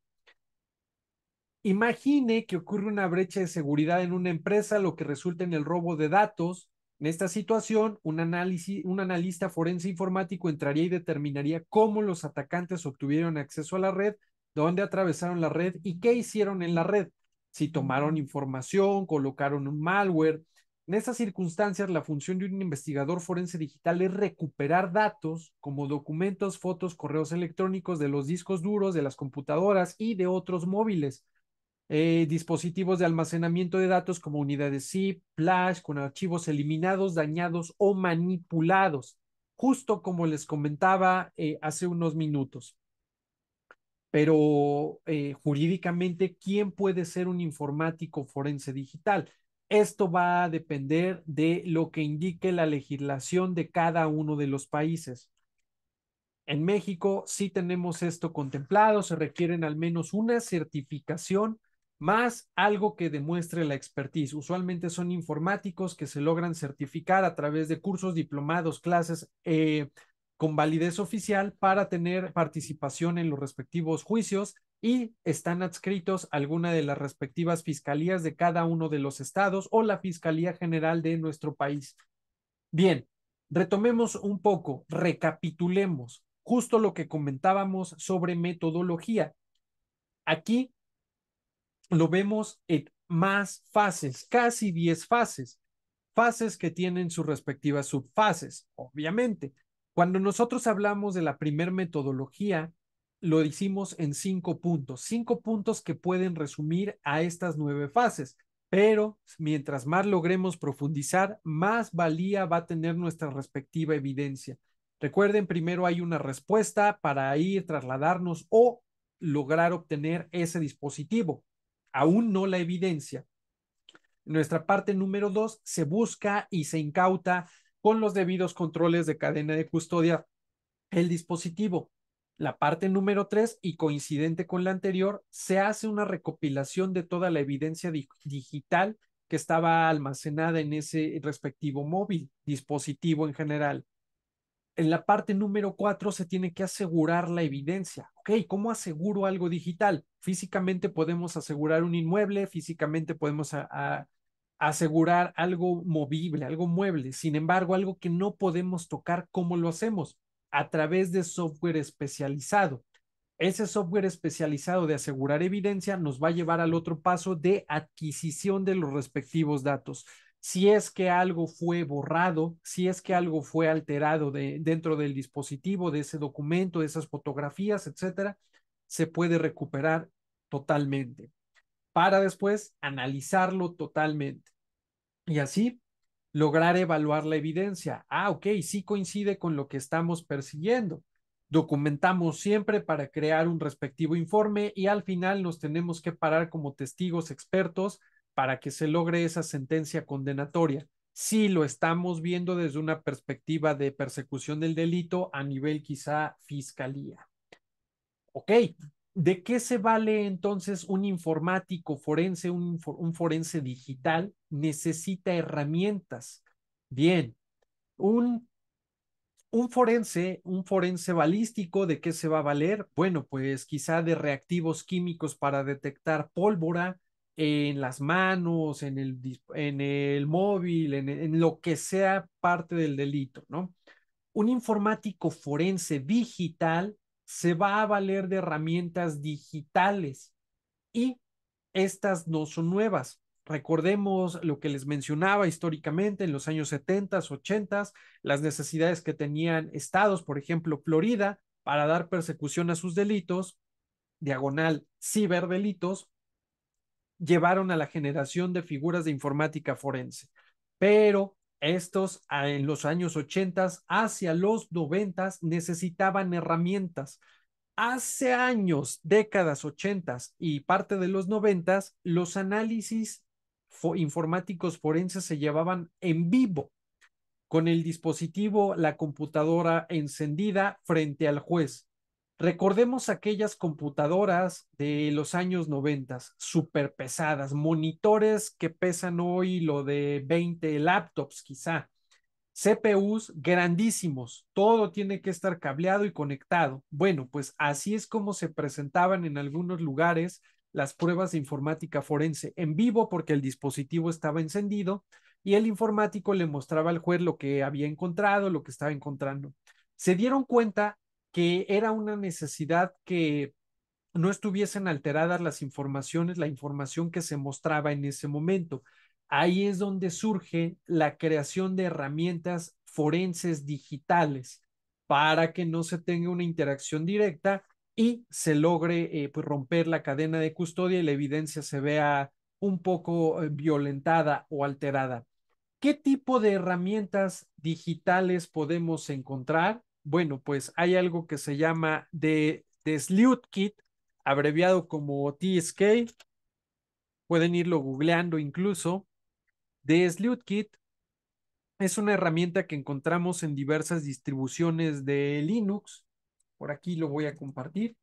B: Imagine que ocurre una brecha de seguridad en una empresa, lo que resulta en el robo de datos. En esta situación, un, analista forense informático entraría y determinaría cómo los atacantes obtuvieron acceso a la red, dónde atravesaron la red y qué hicieron en la red. Si tomaron información, colocaron un malware. En estas circunstancias, la función de un investigador forense digital es recuperar datos como documentos, fotos, correos electrónicos de los discos duros, de las computadoras y de otros móviles eh, dispositivos de almacenamiento de datos como unidades zip, flash, con archivos eliminados, dañados o manipulados, justo como les comentaba eh, hace unos minutos. Pero eh, jurídicamente, ¿quién puede ser un informático forense digital? Esto va a depender de lo que indique la legislación de cada uno de los países. En México sí tenemos esto contemplado, se requieren al menos una certificación más algo que demuestre la expertise. Usualmente son informáticos que se logran certificar a través de cursos, diplomados, clases eh, con validez oficial para tener participación en los respectivos juicios y están adscritos a alguna de las respectivas fiscalías de cada uno de los estados o la Fiscalía General de nuestro país. Bien, retomemos un poco, recapitulemos justo lo que comentábamos sobre metodología. Aquí lo vemos en más fases, casi 10 fases, fases que tienen sus respectivas subfases, obviamente. Cuando nosotros hablamos de la primer metodología, lo hicimos en cinco puntos, cinco puntos que pueden resumir a estas nueve fases, pero mientras más logremos profundizar, más valía va a tener nuestra respectiva evidencia. Recuerden, primero hay una respuesta para ir, trasladarnos o lograr obtener ese dispositivo aún no la evidencia. Nuestra parte número dos se busca y se incauta con los debidos controles de cadena de custodia el dispositivo. La parte número tres, y coincidente con la anterior, se hace una recopilación de toda la evidencia digital que estaba almacenada en ese respectivo móvil, dispositivo en general en la parte número cuatro se tiene que asegurar la evidencia. Ok, ¿cómo aseguro algo digital? Físicamente podemos asegurar un inmueble, físicamente podemos asegurar algo movible, algo mueble. Sin embargo, algo que no podemos tocar, ¿cómo lo hacemos? A través de software especializado. Ese software especializado de asegurar evidencia nos va a llevar al otro paso de adquisición de los respectivos datos si es que algo fue borrado, si es que algo fue alterado dentro del dispositivo, de ese documento, de esas fotografías, etcétera, se puede recuperar totalmente para después analizarlo totalmente. Y así lograr evaluar la evidencia. Ah, ok, sí coincide con lo que estamos persiguiendo. Documentamos siempre para crear un respectivo informe y al final nos tenemos que parar como testigos expertos para que se logre esa sentencia condenatoria. Sí, lo estamos viendo desde una perspectiva de persecución del delito a nivel quizá fiscalía. Ok, ¿de qué se vale entonces un informático forense, un, un forense digital? Necesita herramientas. Bien, un un forense, un forense balístico, ¿de qué se va a valer? Bueno, pues quizá de reactivos químicos para detectar pólvora, en las manos, en el, en el móvil, en, en, lo que sea parte del delito, ¿no? Un informático forense digital se va a valer de herramientas digitales y estas no son nuevas. Recordemos lo que les mencionaba históricamente en los años 70, 80, las necesidades que tenían estados, por ejemplo, Florida, para dar persecución a sus delitos, diagonal ciberdelitos, llevaron a la generación de figuras de informática forense. Pero estos ah, en los años 80 hacia los 90 necesitaban herramientas. Hace años, décadas 80 y parte de los 90, los análisis informáticos forenses se llevaban en vivo, con el dispositivo, la computadora encendida frente al juez. Recordemos aquellas computadoras de los años 90, súper pesadas, monitores que pesan hoy lo de 20 laptops quizá, CPUs grandísimos, todo tiene que estar cableado y conectado. Bueno, pues así es como se presentaban en algunos lugares las pruebas de informática forense en vivo porque el dispositivo estaba encendido y el informático le mostraba al juez lo que había encontrado, lo que estaba encontrando. Se dieron cuenta que era una necesidad que no estuviesen alteradas las informaciones, la información que se mostraba en ese momento. Ahí es donde surge la creación de herramientas forenses digitales para que no se tenga una interacción directa y se logre eh, pues, romper la cadena de custodia y la evidencia se vea un poco eh, violentada o alterada. ¿Qué tipo de herramientas digitales podemos encontrar? Bueno, pues hay algo que se llama The de Kit, abreviado como TSK. Pueden irlo googleando incluso. De Kit es una herramienta que encontramos en diversas distribuciones de Linux. Por aquí lo voy a compartir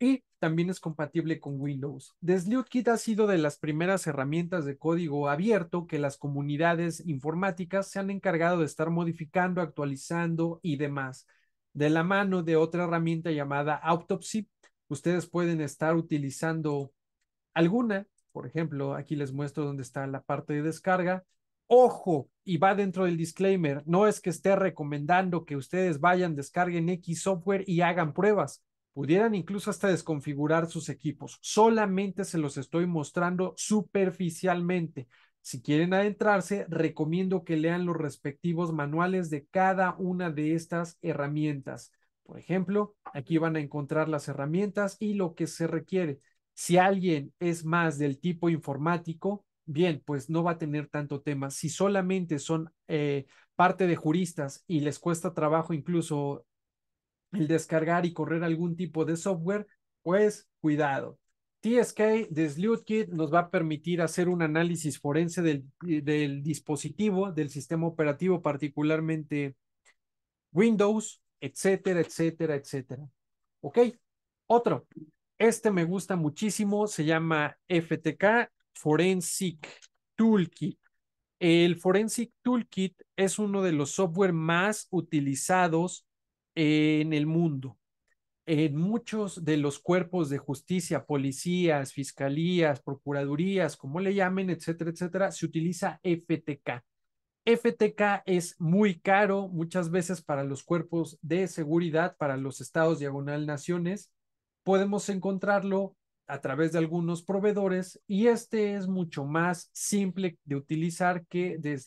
B: y también es compatible con Windows. Kit ha sido de las primeras herramientas de código abierto que las comunidades informáticas se han encargado de estar modificando, actualizando y demás. De la mano de otra herramienta llamada Autopsy, ustedes pueden estar utilizando alguna. Por ejemplo, aquí les muestro dónde está la parte de descarga. Ojo, y va dentro del disclaimer, no es que esté recomendando que ustedes vayan, descarguen X software y hagan pruebas pudieran incluso hasta desconfigurar sus equipos. Solamente se los estoy mostrando superficialmente. Si quieren adentrarse, recomiendo que lean los respectivos manuales de cada una de estas herramientas. Por ejemplo, aquí van a encontrar las herramientas y lo que se requiere. Si alguien es más del tipo informático, bien, pues no va a tener tanto tema. Si solamente son eh, parte de juristas y les cuesta trabajo incluso el descargar y correr algún tipo de software, pues cuidado. TSK de Kit, nos va a permitir hacer un análisis forense del, eh, del dispositivo, del sistema operativo, particularmente Windows, etcétera, etcétera, etcétera. Ok, otro. Este me gusta muchísimo, se llama FTK Forensic Toolkit. El Forensic Toolkit es uno de los software más utilizados en el mundo. En muchos de los cuerpos de justicia, policías, fiscalías, procuradurías, como le llamen, etcétera, etcétera, se utiliza FTK. FTK es muy caro muchas veces para los cuerpos de seguridad, para los estados diagonal naciones. Podemos encontrarlo a través de algunos proveedores y este es mucho más simple de utilizar que de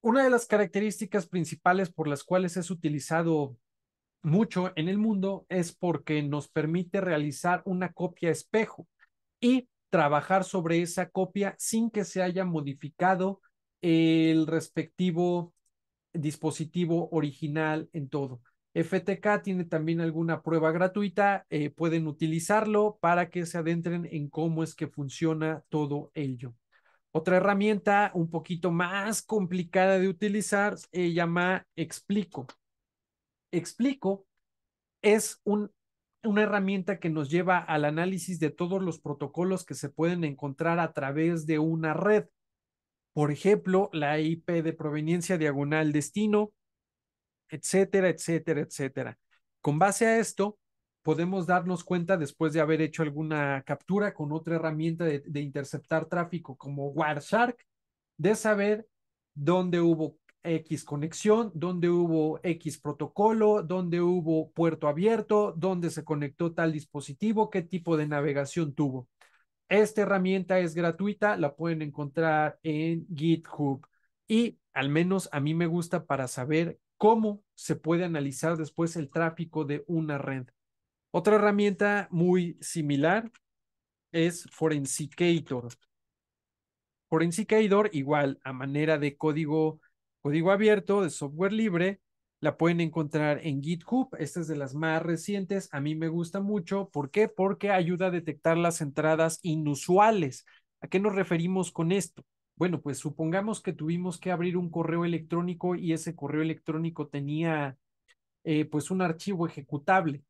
B: una de las características principales por las cuales es utilizado mucho en el mundo es porque nos permite realizar una copia espejo y trabajar sobre esa copia sin que se haya modificado el respectivo dispositivo original en todo. FTK tiene también alguna prueba gratuita, eh, pueden utilizarlo para que se adentren en cómo es que funciona todo ello. Otra herramienta un poquito más complicada de utilizar se llama Explico. Explico es una herramienta que nos lleva al análisis de todos los protocolos que se pueden encontrar a través de una red. Por ejemplo, la IP de proveniencia diagonal destino, etcétera, etcétera, etcétera. Con base a esto, podemos darnos cuenta después de haber hecho alguna captura con otra herramienta de, interceptar tráfico como Wireshark, de saber dónde hubo X conexión, dónde hubo X protocolo, dónde hubo puerto abierto, dónde se conectó tal dispositivo, qué tipo de navegación tuvo. Esta herramienta es gratuita, la pueden encontrar en GitHub y al menos a mí me gusta para saber cómo se puede analizar después el tráfico de una red. Otra herramienta muy similar es Forensicator. Forensicator, igual, a manera de código, código abierto, de software libre, la pueden encontrar en GitHub. Esta es de las más recientes. A mí me gusta mucho. ¿Por qué? Porque ayuda a detectar las entradas inusuales. ¿A qué nos referimos con esto? Bueno, pues supongamos que tuvimos que abrir un correo electrónico y ese correo electrónico tenía eh, pues un archivo ejecutable.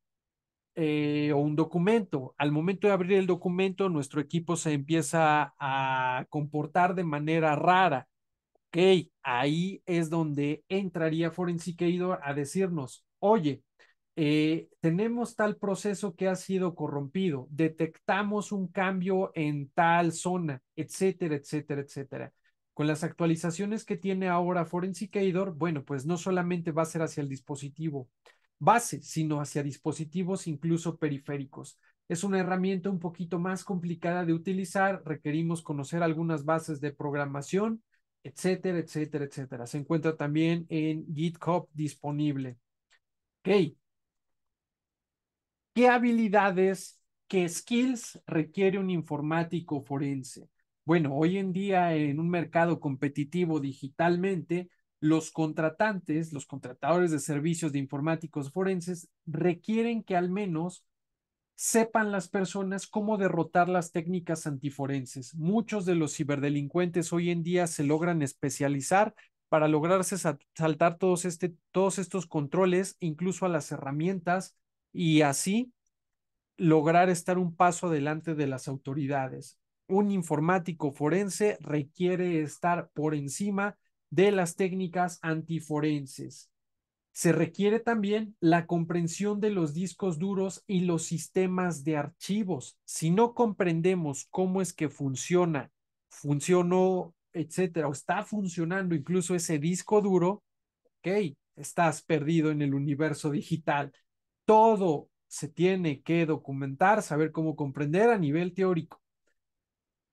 B: Eh, o un documento. Al momento de abrir el documento, nuestro equipo se empieza a comportar de manera rara. Ok, ahí es donde entraría Forensic a decirnos, oye, eh, tenemos tal proceso que ha sido corrompido, detectamos un cambio en tal zona, etcétera, etcétera, etcétera. Con las actualizaciones que tiene ahora Forensic bueno, pues no solamente va a ser hacia el dispositivo, base, sino hacia dispositivos incluso periféricos. Es una herramienta un poquito más complicada de utilizar, requerimos conocer algunas bases de programación, etcétera, etcétera, etcétera. Se encuentra también en GitHub disponible. Ok. ¿Qué habilidades, qué skills requiere un informático forense? Bueno, hoy en día en un mercado competitivo digitalmente, los contratantes, los contratadores de servicios de informáticos forenses, requieren que al menos sepan las personas cómo derrotar las técnicas antiforenses. Muchos de los ciberdelincuentes hoy en día se logran especializar para lograrse saltar todos, este, todos estos controles, incluso a las herramientas, y así lograr estar un paso adelante de las autoridades. Un informático forense requiere estar por encima de las técnicas antiforenses. Se requiere también la comprensión de los discos duros y los sistemas de archivos. Si no comprendemos cómo es que funciona, funcionó, etcétera, o está funcionando incluso ese disco duro, ok, estás perdido en el universo digital. Todo se tiene que documentar, saber cómo comprender a nivel teórico.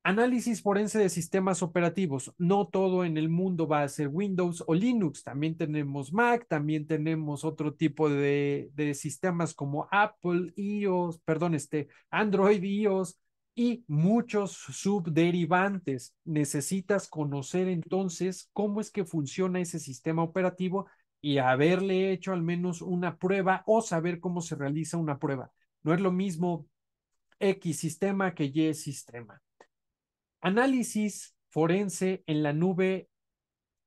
B: Análisis forense de sistemas operativos. No todo en el mundo va a ser Windows o Linux. También tenemos Mac, también tenemos otro tipo de, sistemas como Apple, iOS, perdón, este, Android, iOS y muchos subderivantes. Necesitas conocer entonces cómo es que funciona ese sistema operativo y haberle hecho al menos una prueba o saber cómo se realiza una prueba. No es lo mismo X sistema que Y sistema análisis forense en la nube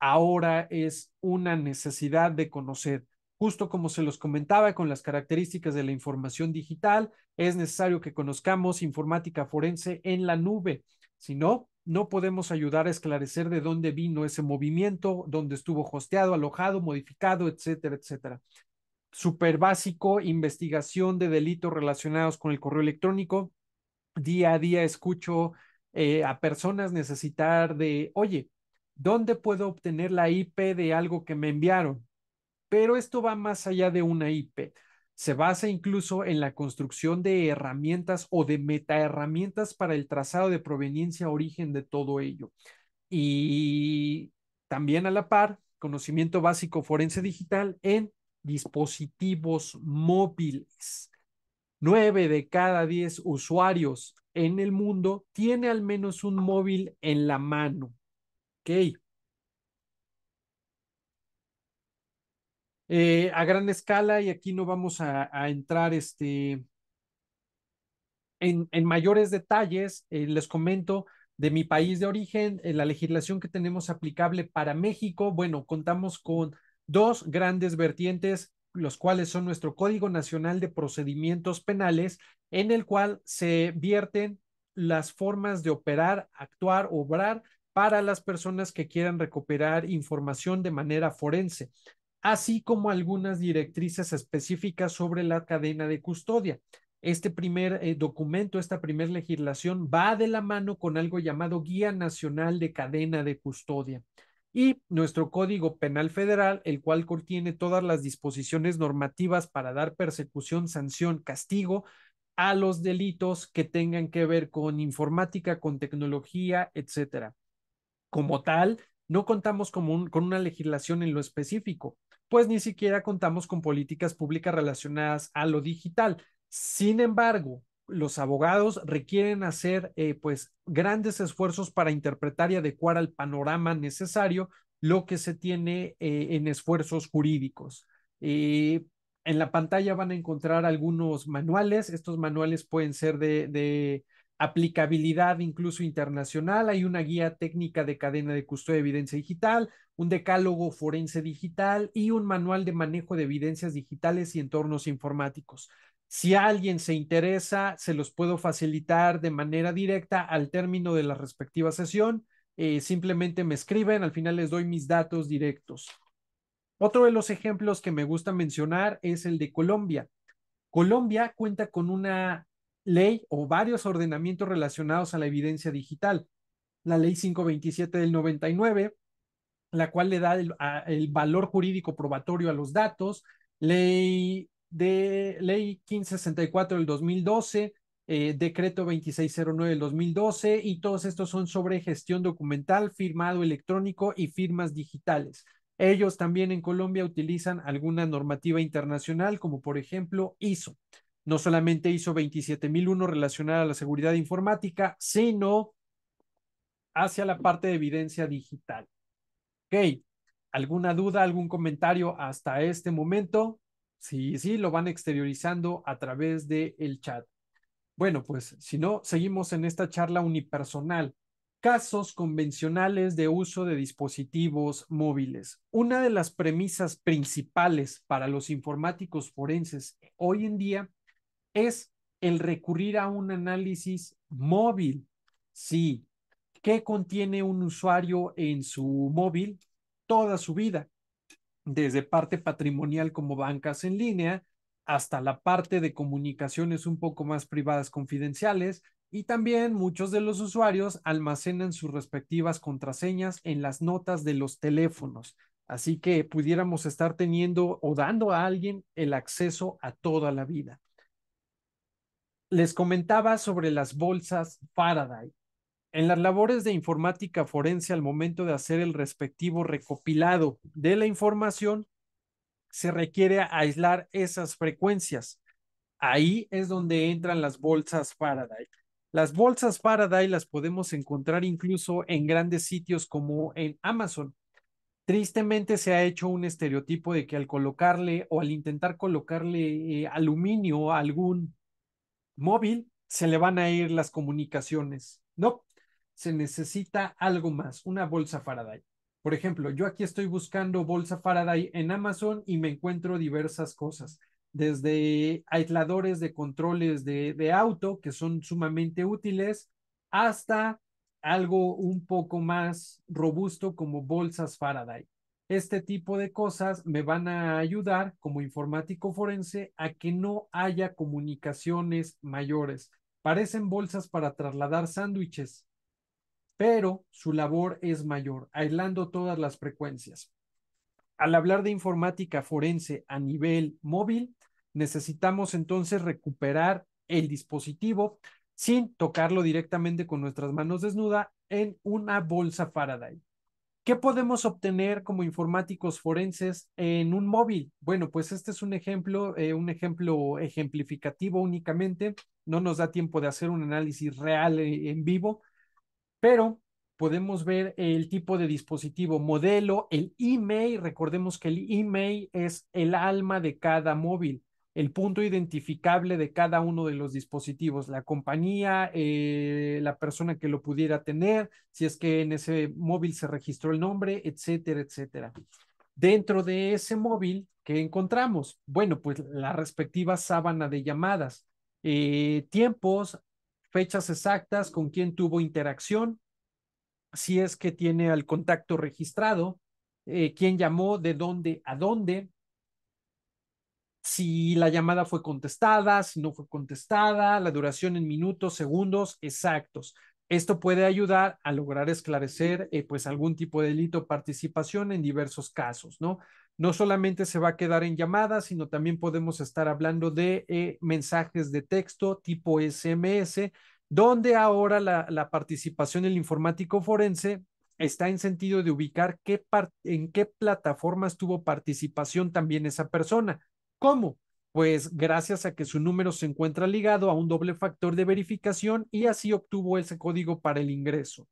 B: ahora es una necesidad de conocer. Justo como se los comentaba con las características de la información digital, es necesario que conozcamos informática forense en la nube. Si no, no podemos ayudar a esclarecer de dónde vino ese movimiento, dónde estuvo hosteado, alojado, modificado, etcétera, etcétera. Super básico, investigación de delitos relacionados con el correo electrónico. Día a día escucho eh, a personas necesitar de, oye, ¿dónde puedo obtener la IP de algo que me enviaron? Pero esto va más allá de una IP. Se basa incluso en la construcción de herramientas o de metaherramientas para el trazado de proveniencia, origen de todo ello. Y también a la par, conocimiento básico forense digital en dispositivos móviles. 9 de cada 10 usuarios en el mundo tiene al menos un móvil en la mano. Ok. Eh, a gran escala, y aquí no vamos a, entrar este, en, mayores detalles, eh, les comento de mi país de origen, eh, la legislación que tenemos aplicable para México, bueno, contamos con dos grandes vertientes los cuales son nuestro Código Nacional de Procedimientos Penales, en el cual se vierten las formas de operar, actuar, obrar para las personas que quieran recuperar información de manera forense, así como algunas directrices específicas sobre la cadena de custodia. Este primer eh, documento, esta primera legislación va de la mano con algo llamado Guía Nacional de Cadena de Custodia y nuestro Código Penal Federal, el cual contiene todas las disposiciones normativas para dar persecución, sanción, castigo a los delitos que tengan que ver con informática, con tecnología, etcétera. Como tal, no contamos con una legislación en lo específico, pues ni siquiera contamos con políticas públicas relacionadas a lo digital. Sin embargo, los abogados requieren hacer eh, pues grandes esfuerzos para interpretar y adecuar al panorama necesario lo que se tiene eh, en esfuerzos jurídicos. Eh, en la pantalla van a encontrar algunos manuales. Estos manuales pueden ser de, de aplicabilidad incluso internacional. Hay una guía técnica de cadena de custodia de evidencia digital, un decálogo forense digital y un manual de manejo de evidencias digitales y entornos informáticos. Si alguien se interesa, se los puedo facilitar de manera directa al término de la respectiva sesión. Eh, simplemente me escriben, al final les doy mis datos directos. Otro de los ejemplos que me gusta mencionar es el de Colombia. Colombia cuenta con una ley o varios ordenamientos relacionados a la evidencia digital. La ley 527 del 99, la cual le da el, el valor jurídico probatorio a los datos, ley de ley 1564 del 2012, eh, decreto 2609 del 2012 y todos estos son sobre gestión documental, firmado electrónico y firmas digitales. Ellos también en Colombia utilizan alguna normativa internacional como por ejemplo ISO. No solamente ISO 27001 relacionada a la seguridad informática, sino hacia la parte de evidencia digital. Ok, ¿alguna duda, algún comentario hasta este momento? Sí, sí, lo van exteriorizando a través del el chat. Bueno, pues si no, seguimos en esta charla unipersonal. Casos convencionales de uso de dispositivos móviles. Una de las premisas principales para los informáticos forenses hoy en día es el recurrir a un análisis móvil. Sí, ¿qué contiene un usuario en su móvil toda su vida? desde parte patrimonial como bancas en línea hasta la parte de comunicaciones un poco más privadas confidenciales y también muchos de los usuarios almacenan sus respectivas contraseñas en las notas de los teléfonos. Así que pudiéramos estar teniendo o dando a alguien el acceso a toda la vida. Les comentaba sobre las bolsas Faraday en las labores de informática forense al momento de hacer el respectivo recopilado de la información, se requiere aislar esas frecuencias. Ahí es donde entran las bolsas Faraday. Las bolsas Faraday las podemos encontrar incluso en grandes sitios como en Amazon. Tristemente se ha hecho un estereotipo de que al colocarle o al intentar colocarle eh, aluminio a algún móvil, se le van a ir las comunicaciones. No, se necesita algo más, una bolsa Faraday. Por ejemplo, yo aquí estoy buscando bolsa Faraday en Amazon y me encuentro diversas cosas, desde aisladores de controles de, auto que son sumamente útiles hasta algo un poco más robusto como bolsas Faraday. Este tipo de cosas me van a ayudar como informático forense a que no haya comunicaciones mayores. Parecen bolsas para trasladar sándwiches, pero su labor es mayor, aislando todas las frecuencias. Al hablar de informática forense a nivel móvil, necesitamos entonces recuperar el dispositivo sin tocarlo directamente con nuestras manos desnuda en una bolsa Faraday. ¿Qué podemos obtener como informáticos forenses en un móvil? Bueno, pues este es un ejemplo, eh, un ejemplo ejemplificativo únicamente. No nos da tiempo de hacer un análisis real eh, en vivo, pero podemos ver el tipo de dispositivo, modelo, el email. Recordemos que el email es el alma de cada móvil, el punto identificable de cada uno de los dispositivos, la compañía, eh, la persona que lo pudiera tener, si es que en ese móvil se registró el nombre, etcétera, etcétera. Dentro de ese móvil, ¿qué encontramos? Bueno, pues la respectiva sábana de llamadas. Eh, tiempos, fechas exactas, con quién tuvo interacción, si es que tiene al contacto registrado, eh, quién llamó, de dónde a dónde, si la llamada fue contestada, si no fue contestada, la duración en minutos, segundos exactos. Esto puede ayudar a lograr esclarecer eh, pues algún tipo de delito o participación en diversos casos, ¿no? no solamente se va a quedar en llamadas, sino también podemos estar hablando de eh, mensajes de texto tipo SMS, donde ahora la, participación del informático forense está en sentido de ubicar qué en qué plataformas tuvo participación también esa persona. ¿Cómo? Pues gracias a que su número se encuentra ligado a un doble factor de verificación y así obtuvo ese código para el ingreso,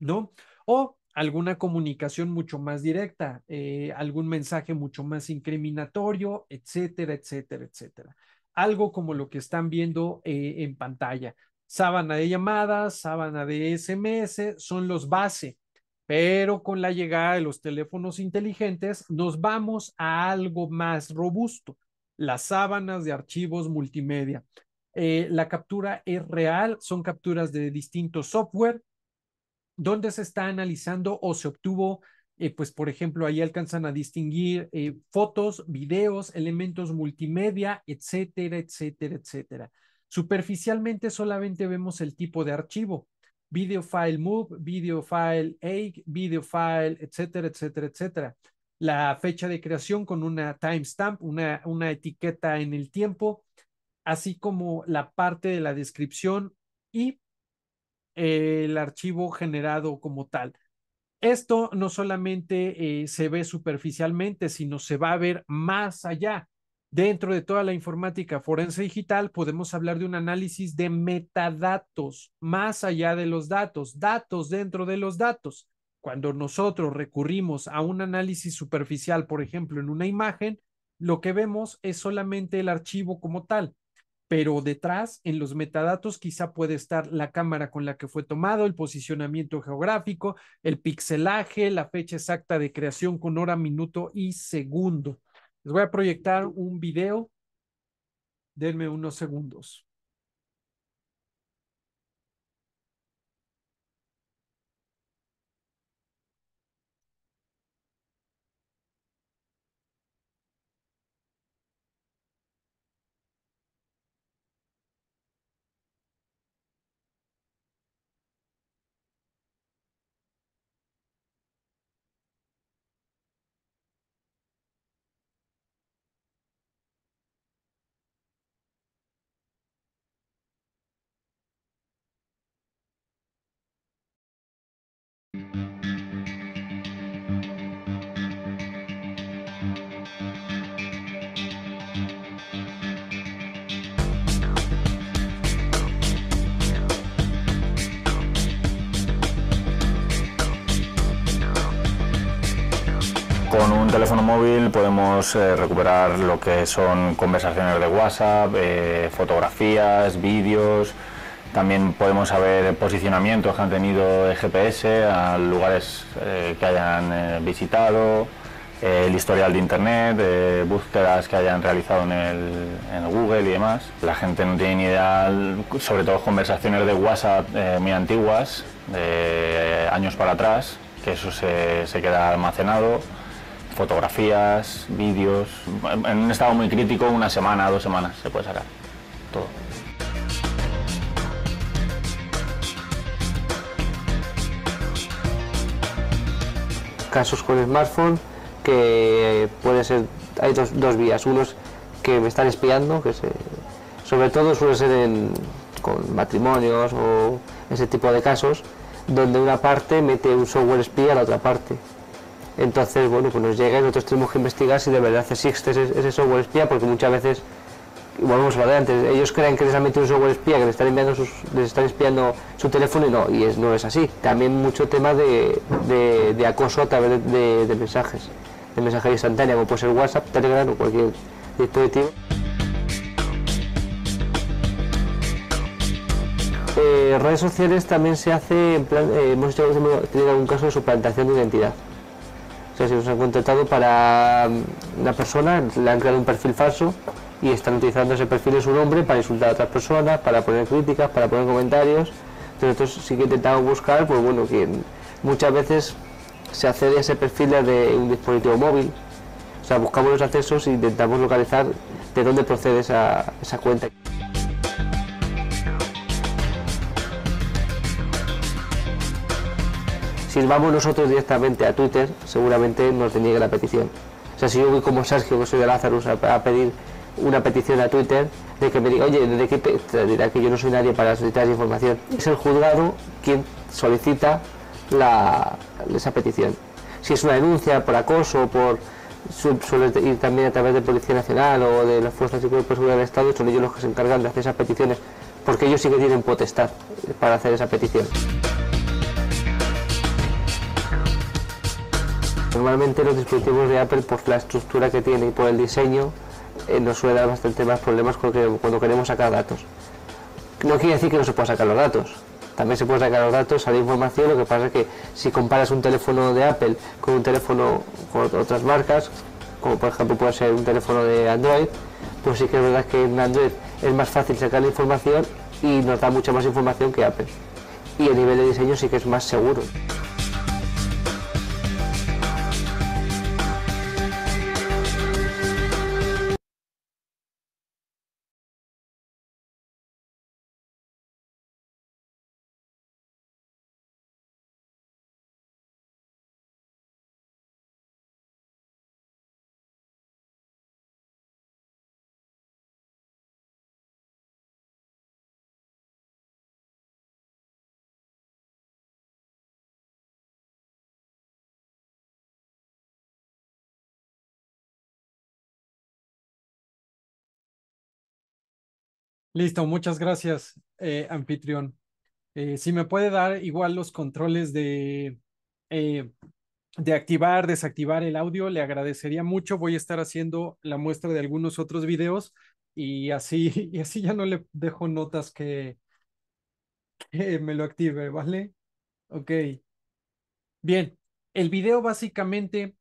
B: ¿no? O alguna comunicación mucho más directa, eh, algún mensaje mucho más incriminatorio, etcétera, etcétera, etcétera. Algo como lo que están viendo eh, en pantalla. Sábana de llamadas, sábana de SMS, son los base, pero con la llegada de los teléfonos inteligentes nos vamos a algo más robusto, las sábanas de archivos multimedia. Eh, la captura es real, son capturas de distintos software, dónde se está analizando o se obtuvo, eh, pues por ejemplo, ahí alcanzan a distinguir eh, fotos, videos, elementos multimedia, etcétera, etcétera, etcétera. Superficialmente solamente vemos el tipo de archivo, video file move, video file egg, video file, etcétera, etcétera, etcétera. La fecha de creación con una timestamp, una, una etiqueta en el tiempo, así como la parte de la descripción y el archivo generado como tal. Esto no solamente eh, se ve superficialmente, sino se va a ver más allá. Dentro de toda la informática forense digital podemos hablar de un análisis de metadatos, más allá de los datos, datos dentro de los datos. Cuando nosotros recurrimos a un análisis superficial, por ejemplo, en una imagen, lo que vemos es solamente el archivo como tal, pero detrás en los metadatos quizá puede estar la cámara con la que fue tomado, el posicionamiento geográfico, el pixelaje, la fecha exacta de creación con hora, minuto y segundo. Les voy a proyectar un video. Denme unos segundos.
C: móvil podemos eh, recuperar lo que son conversaciones de WhatsApp, eh, fotografías, vídeos. También podemos saber posicionamientos que han tenido GPS a lugares eh, que hayan visitado, el historial de internet, búsquedas que hayan realizado en, Google y demás. La gente no tiene ni idea, sobre todo conversaciones de WhatsApp muy antiguas, de años para atrás, que eso se queda almacenado fotografías, vídeos, en un estado muy crítico, una semana, dos semanas se puede sacar todo. Casos con smartphone que puede ser, hay dos, vías, unos que me están espiando, que se, sobre todo suele ser en, con matrimonios o ese tipo de casos, donde una parte mete un software espía a la otra parte. Entonces, bueno, pues nos llega y nosotros tenemos que investigar si de verdad existe ese, software espía, porque muchas veces, volvemos a lo de antes, ellos creen que les han metido un software espía, que les están, enviando les están espiando su teléfono y no, y no es así. También mucho tema de, acoso a través de, mensajes, de mensajería instantánea, como puede ser WhatsApp, Telegram o cualquier dispositivo. Eh, redes sociales también se hace, eh, hemos tenido algún caso de suplantación de identidad. O sea, si nos han contratado para mm, una persona, le han creado un perfil falso y están utilizando ese perfil de su nombre para insultar a otras personas, para poner críticas, para poner comentarios. Entonces nosotros sí que intentamos buscar, pues bueno, que muchas veces se accede a ese perfil de un dispositivo móvil. O sea, buscamos los accesos e intentamos localizar de dónde procede esa cuenta. si vamos nosotros directamente a Twitter, seguramente nos deniegue la petición. O sea, si yo voy como Sergio, que soy de Lázaro a, pedir una petición a Twitter de que me diga, oye, ¿de qué te dirá que yo no soy nadie para solicitar información? Es el juzgado quien solicita esa petición. Si es una denuncia por acoso, por suele ir también a través de Policía Nacional o de las Fuerzas de Seguridad del Estado, son ellos los que se encargan de hacer esas peticiones, porque ellos sí que tienen potestad para hacer esa petición. Normalmente los dispositivos de Apple, por la estructura que tiene y por el diseño, eh, nos suele dar bastante más problemas cuando queremos sacar datos. No quiere decir que no se pueda sacar los datos. También se puede sacar los datos, la información. Lo que pasa es que si comparas un teléfono de Apple con un teléfono con otras marcas, como por ejemplo puede ser un teléfono de Android, pues sí que es verdad que en Android es más fácil sacar la información y nos da mucha más información que Apple. Y el nivel de diseño sí que es más seguro.
B: Listo, muchas gracias, eh, anfitrión. Eh, si me puede dar igual los controles de, eh, de activar, desactivar el audio, le agradecería mucho. Voy a estar haciendo la muestra de algunos otros videos y así, así ya no le dejo notas que me lo active, ¿vale? Ok. Bien, el video básicamente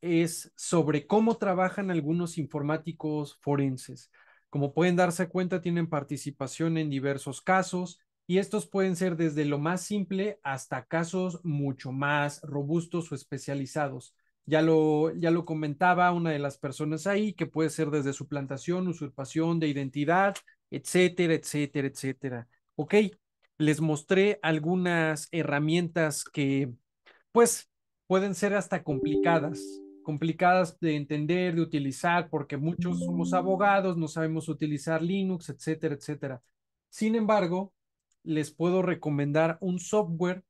B: es sobre cómo trabajan algunos informáticos forenses. Como pueden darse cuenta, tienen participación en diversos casos y estos pueden ser desde lo más simple hasta casos mucho más robustos o especializados. Ya lo, ya lo comentaba una de las personas ahí, que puede ser desde suplantación, usurpación de identidad, etcétera, etcétera, etcétera. Ok, les mostré algunas herramientas que, pues, pueden ser hasta complicadas, complicadas de entender, de utilizar, porque muchos somos abogados, no sabemos utilizar Linux, etcétera, etcétera. Sin embargo, les puedo recomendar un software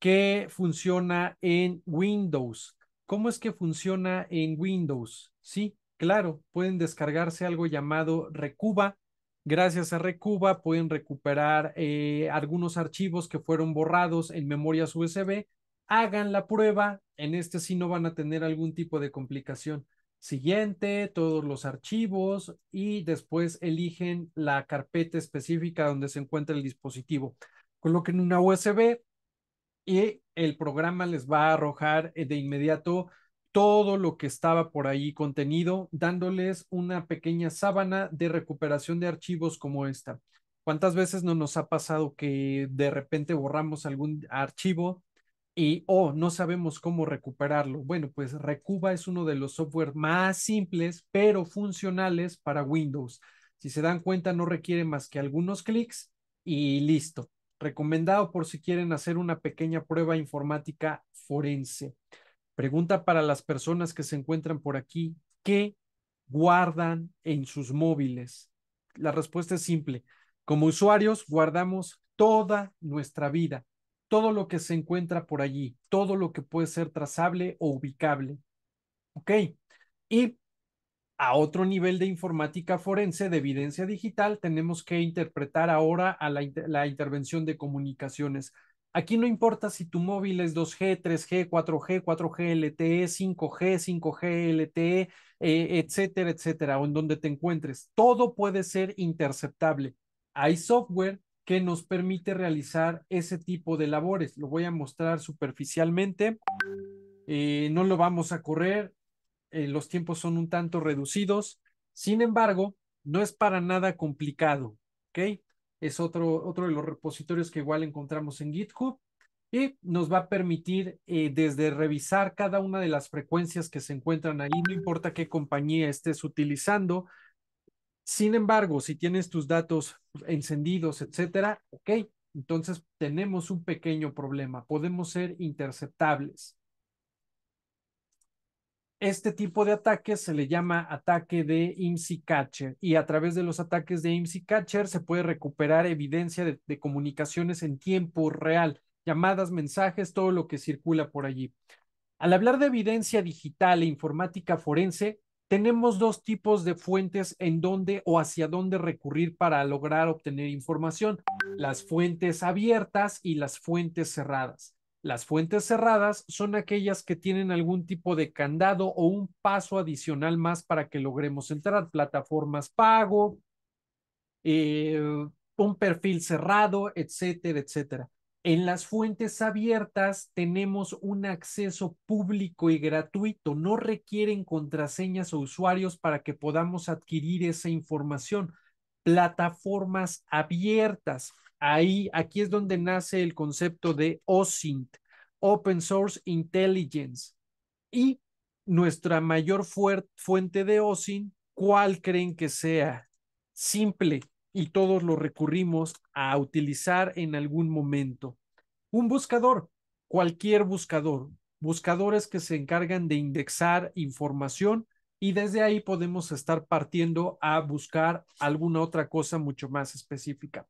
B: que funciona en Windows. ¿Cómo es que funciona en Windows? Sí, claro, pueden descargarse algo llamado Recuba. Gracias a Recuba pueden recuperar eh, algunos archivos que fueron borrados en memorias USB hagan la prueba, en este sí no van a tener algún tipo de complicación. Siguiente, todos los archivos y después eligen la carpeta específica donde se encuentra el dispositivo. Coloquen una USB y el programa les va a arrojar eh, de inmediato todo lo que estaba por ahí contenido, dándoles una pequeña sábana de recuperación de archivos como esta. ¿Cuántas veces no nos ha pasado que de repente borramos algún archivo y, oh, no sabemos cómo recuperarlo. Bueno, pues Recuba es uno de los software más simples, pero funcionales para Windows. Si se dan cuenta, no requiere más que algunos clics y listo. Recomendado por si quieren hacer una pequeña prueba informática forense. Pregunta para las personas que se encuentran por aquí, ¿qué guardan en sus móviles? La respuesta es simple. Como usuarios guardamos toda nuestra vida, todo lo que se encuentra por allí, todo lo que puede ser trazable o ubicable. ¿Ok? Y a otro nivel de informática forense, de evidencia digital, tenemos que interpretar ahora a la, intervención de comunicaciones. Aquí no importa si tu móvil es 2G, 3G, 4G, 4G LTE, 5G, 5G LTE, etcétera, etcétera, o en donde te encuentres. Todo puede ser interceptable. Hay software que nos permite realizar ese tipo de labores. Lo voy a mostrar superficialmente. Eh, no lo vamos a correr. Eh, los tiempos son un tanto reducidos. Sin embargo, no es para nada complicado. Es otro, otro de los repositorios que igual encontramos en GitHub y nos va a permitir eh, desde revisar cada una de las frecuencias que se encuentran ahí, no importa qué compañía estés utilizando, sin embargo, si tienes tus datos encendidos, etcétera, ok, entonces tenemos un pequeño problema, podemos ser interceptables. Este tipo de ataque se le llama ataque de IMSI Catcher y a través de los ataques de IMSI Catcher se puede recuperar evidencia de comunicaciones en tiempo real, llamadas, mensajes, todo lo que circula por allí. Al hablar de evidencia digital e informática forense, tenemos dos tipos de fuentes en donde o hacia dónde recurrir para lograr obtener información, las fuentes abiertas y las fuentes cerradas. Las fuentes cerradas son aquellas que tienen algún tipo de candado o un paso adicional más para que logremos entrar, plataformas pago, eh, un perfil cerrado, etcétera, etcétera. En las fuentes abiertas tenemos un acceso público y gratuito. No requieren contraseñas o usuarios para que podamos adquirir esa información. Plataformas abiertas. Ahí, aquí es donde nace el concepto de OSINT, Open Source Intelligence. Y nuestra mayor fuente de OSINT, ¿cuál creen que sea? Simple, y todos lo recurrimos a utilizar en algún momento. Un buscador, cualquier buscador, buscadores que se encargan de indexar información y desde ahí podemos estar partiendo a buscar alguna otra cosa mucho más específica.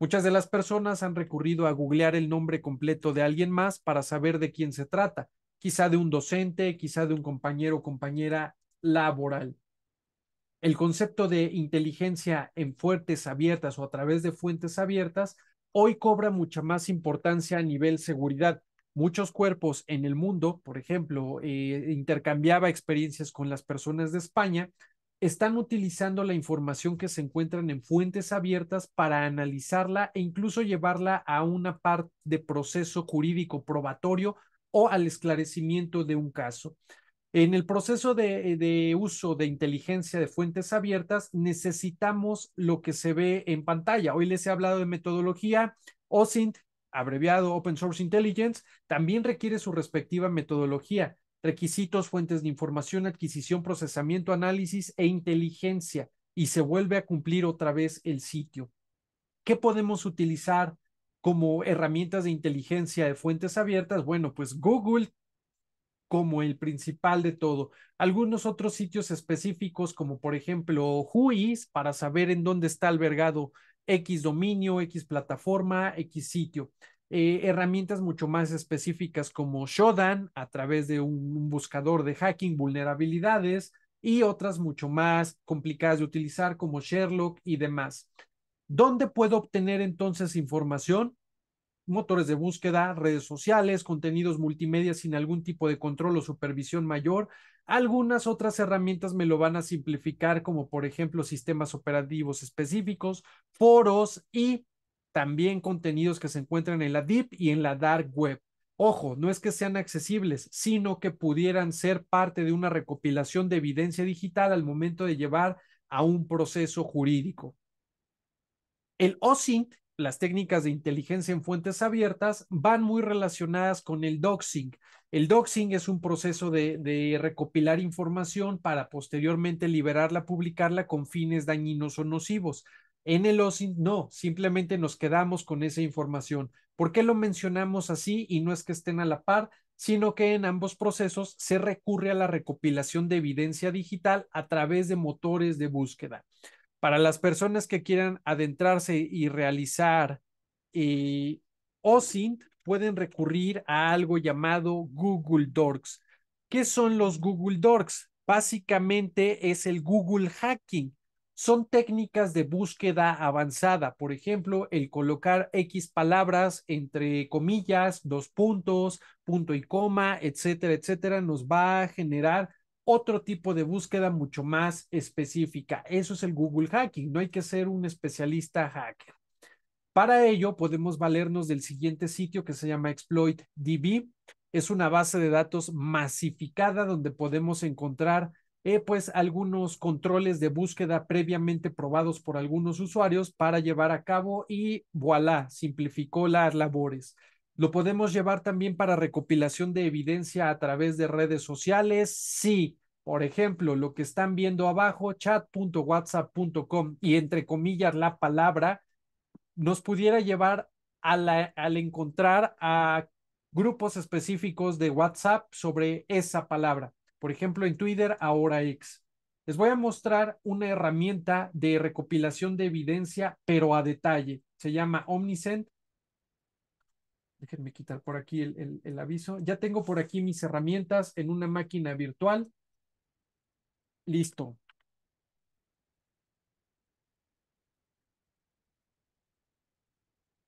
B: Muchas de las personas han recurrido a googlear el nombre completo de alguien más para saber de quién se trata, quizá de un docente, quizá de un compañero o compañera laboral. El concepto de inteligencia en fuentes abiertas o a través de fuentes abiertas hoy cobra mucha más importancia a nivel seguridad. Muchos cuerpos en el mundo, por ejemplo, eh, intercambiaba experiencias con las personas de España, están utilizando la información que se encuentran en fuentes abiertas para analizarla e incluso llevarla a una parte de proceso jurídico probatorio o al esclarecimiento de un caso. En el proceso eh, de, uso de inteligencia de fuentes abiertas, necesitamos lo que se ve en pantalla. Hoy les he hablado de metodología OSINT, abreviado Open Source Intelligence, también requiere su respectiva metodología, requisitos, fuentes de información, adquisición, procesamiento, análisis e inteligencia, y se vuelve a cumplir otra vez el sitio. ¿Qué podemos utilizar como herramientas de inteligencia de fuentes abiertas? Bueno, pues Google como el principal de todo. Algunos otros sitios específicos, como por ejemplo Whois, para saber en dónde está albergado X dominio, X plataforma, X sitio. Eh, herramientas mucho más específicas como Shodan a través de un buscador de hacking, vulnerabilidades y otras mucho más complicadas de utilizar como Sherlock y demás. ¿Dónde puedo obtener entonces información? motores de búsqueda, redes sociales, contenidos multimedia sin algún tipo de control o supervisión mayor. Algunas otras herramientas me lo van a simplificar, como por ejemplo sistemas operativos específicos, foros y también contenidos que se encuentran en la Deep y en la Dark Web. Ojo, no es que sean accesibles, sino que pudieran ser parte de una recopilación de evidencia digital al momento de llevar a un proceso jurídico. El OSINT las técnicas de inteligencia en fuentes abiertas van muy relacionadas con el doxing. El doxing es un proceso de, recopilar información para posteriormente liberarla, publicarla con fines dañinos o nocivos. En el OSINT no, simplemente nos quedamos con esa información. ¿Por qué lo mencionamos así y no es que estén a la par, sino que en ambos procesos se recurre a la recopilación de evidencia digital a través de motores de búsqueda? para las personas que quieran adentrarse y realizar eh, OSINT, pueden recurrir a algo llamado Google Docs. ¿Qué son los Google Docs? Básicamente es el Google Hacking. Son técnicas de búsqueda avanzada, por ejemplo, el colocar X palabras entre comillas, dos puntos, punto y coma, etcétera, etcétera, nos va a generar otro tipo de búsqueda mucho más específica. Eso es el Google Hacking, no hay que ser un especialista hacker. Para ello podemos valernos del siguiente sitio que se llama ExploitDB. Es una base de datos masificada donde podemos encontrar eh, pues algunos controles de búsqueda previamente probados por algunos usuarios para llevar a cabo y voilà, simplificó las labores. ¿Lo podemos llevar también para recopilación de evidencia a través de redes sociales? Sí. Por ejemplo, lo que están viendo abajo, chat.whatsapp.com y entre comillas la palabra, nos pudiera llevar a al encontrar a grupos específicos de WhatsApp sobre esa palabra. Por ejemplo, en Twitter, ahora X. Les voy a mostrar una herramienta de recopilación de evidencia, pero a detalle. Se llama Omniscient Déjenme quitar por aquí el, aviso. Ya tengo por aquí mis herramientas en una máquina virtual. Listo.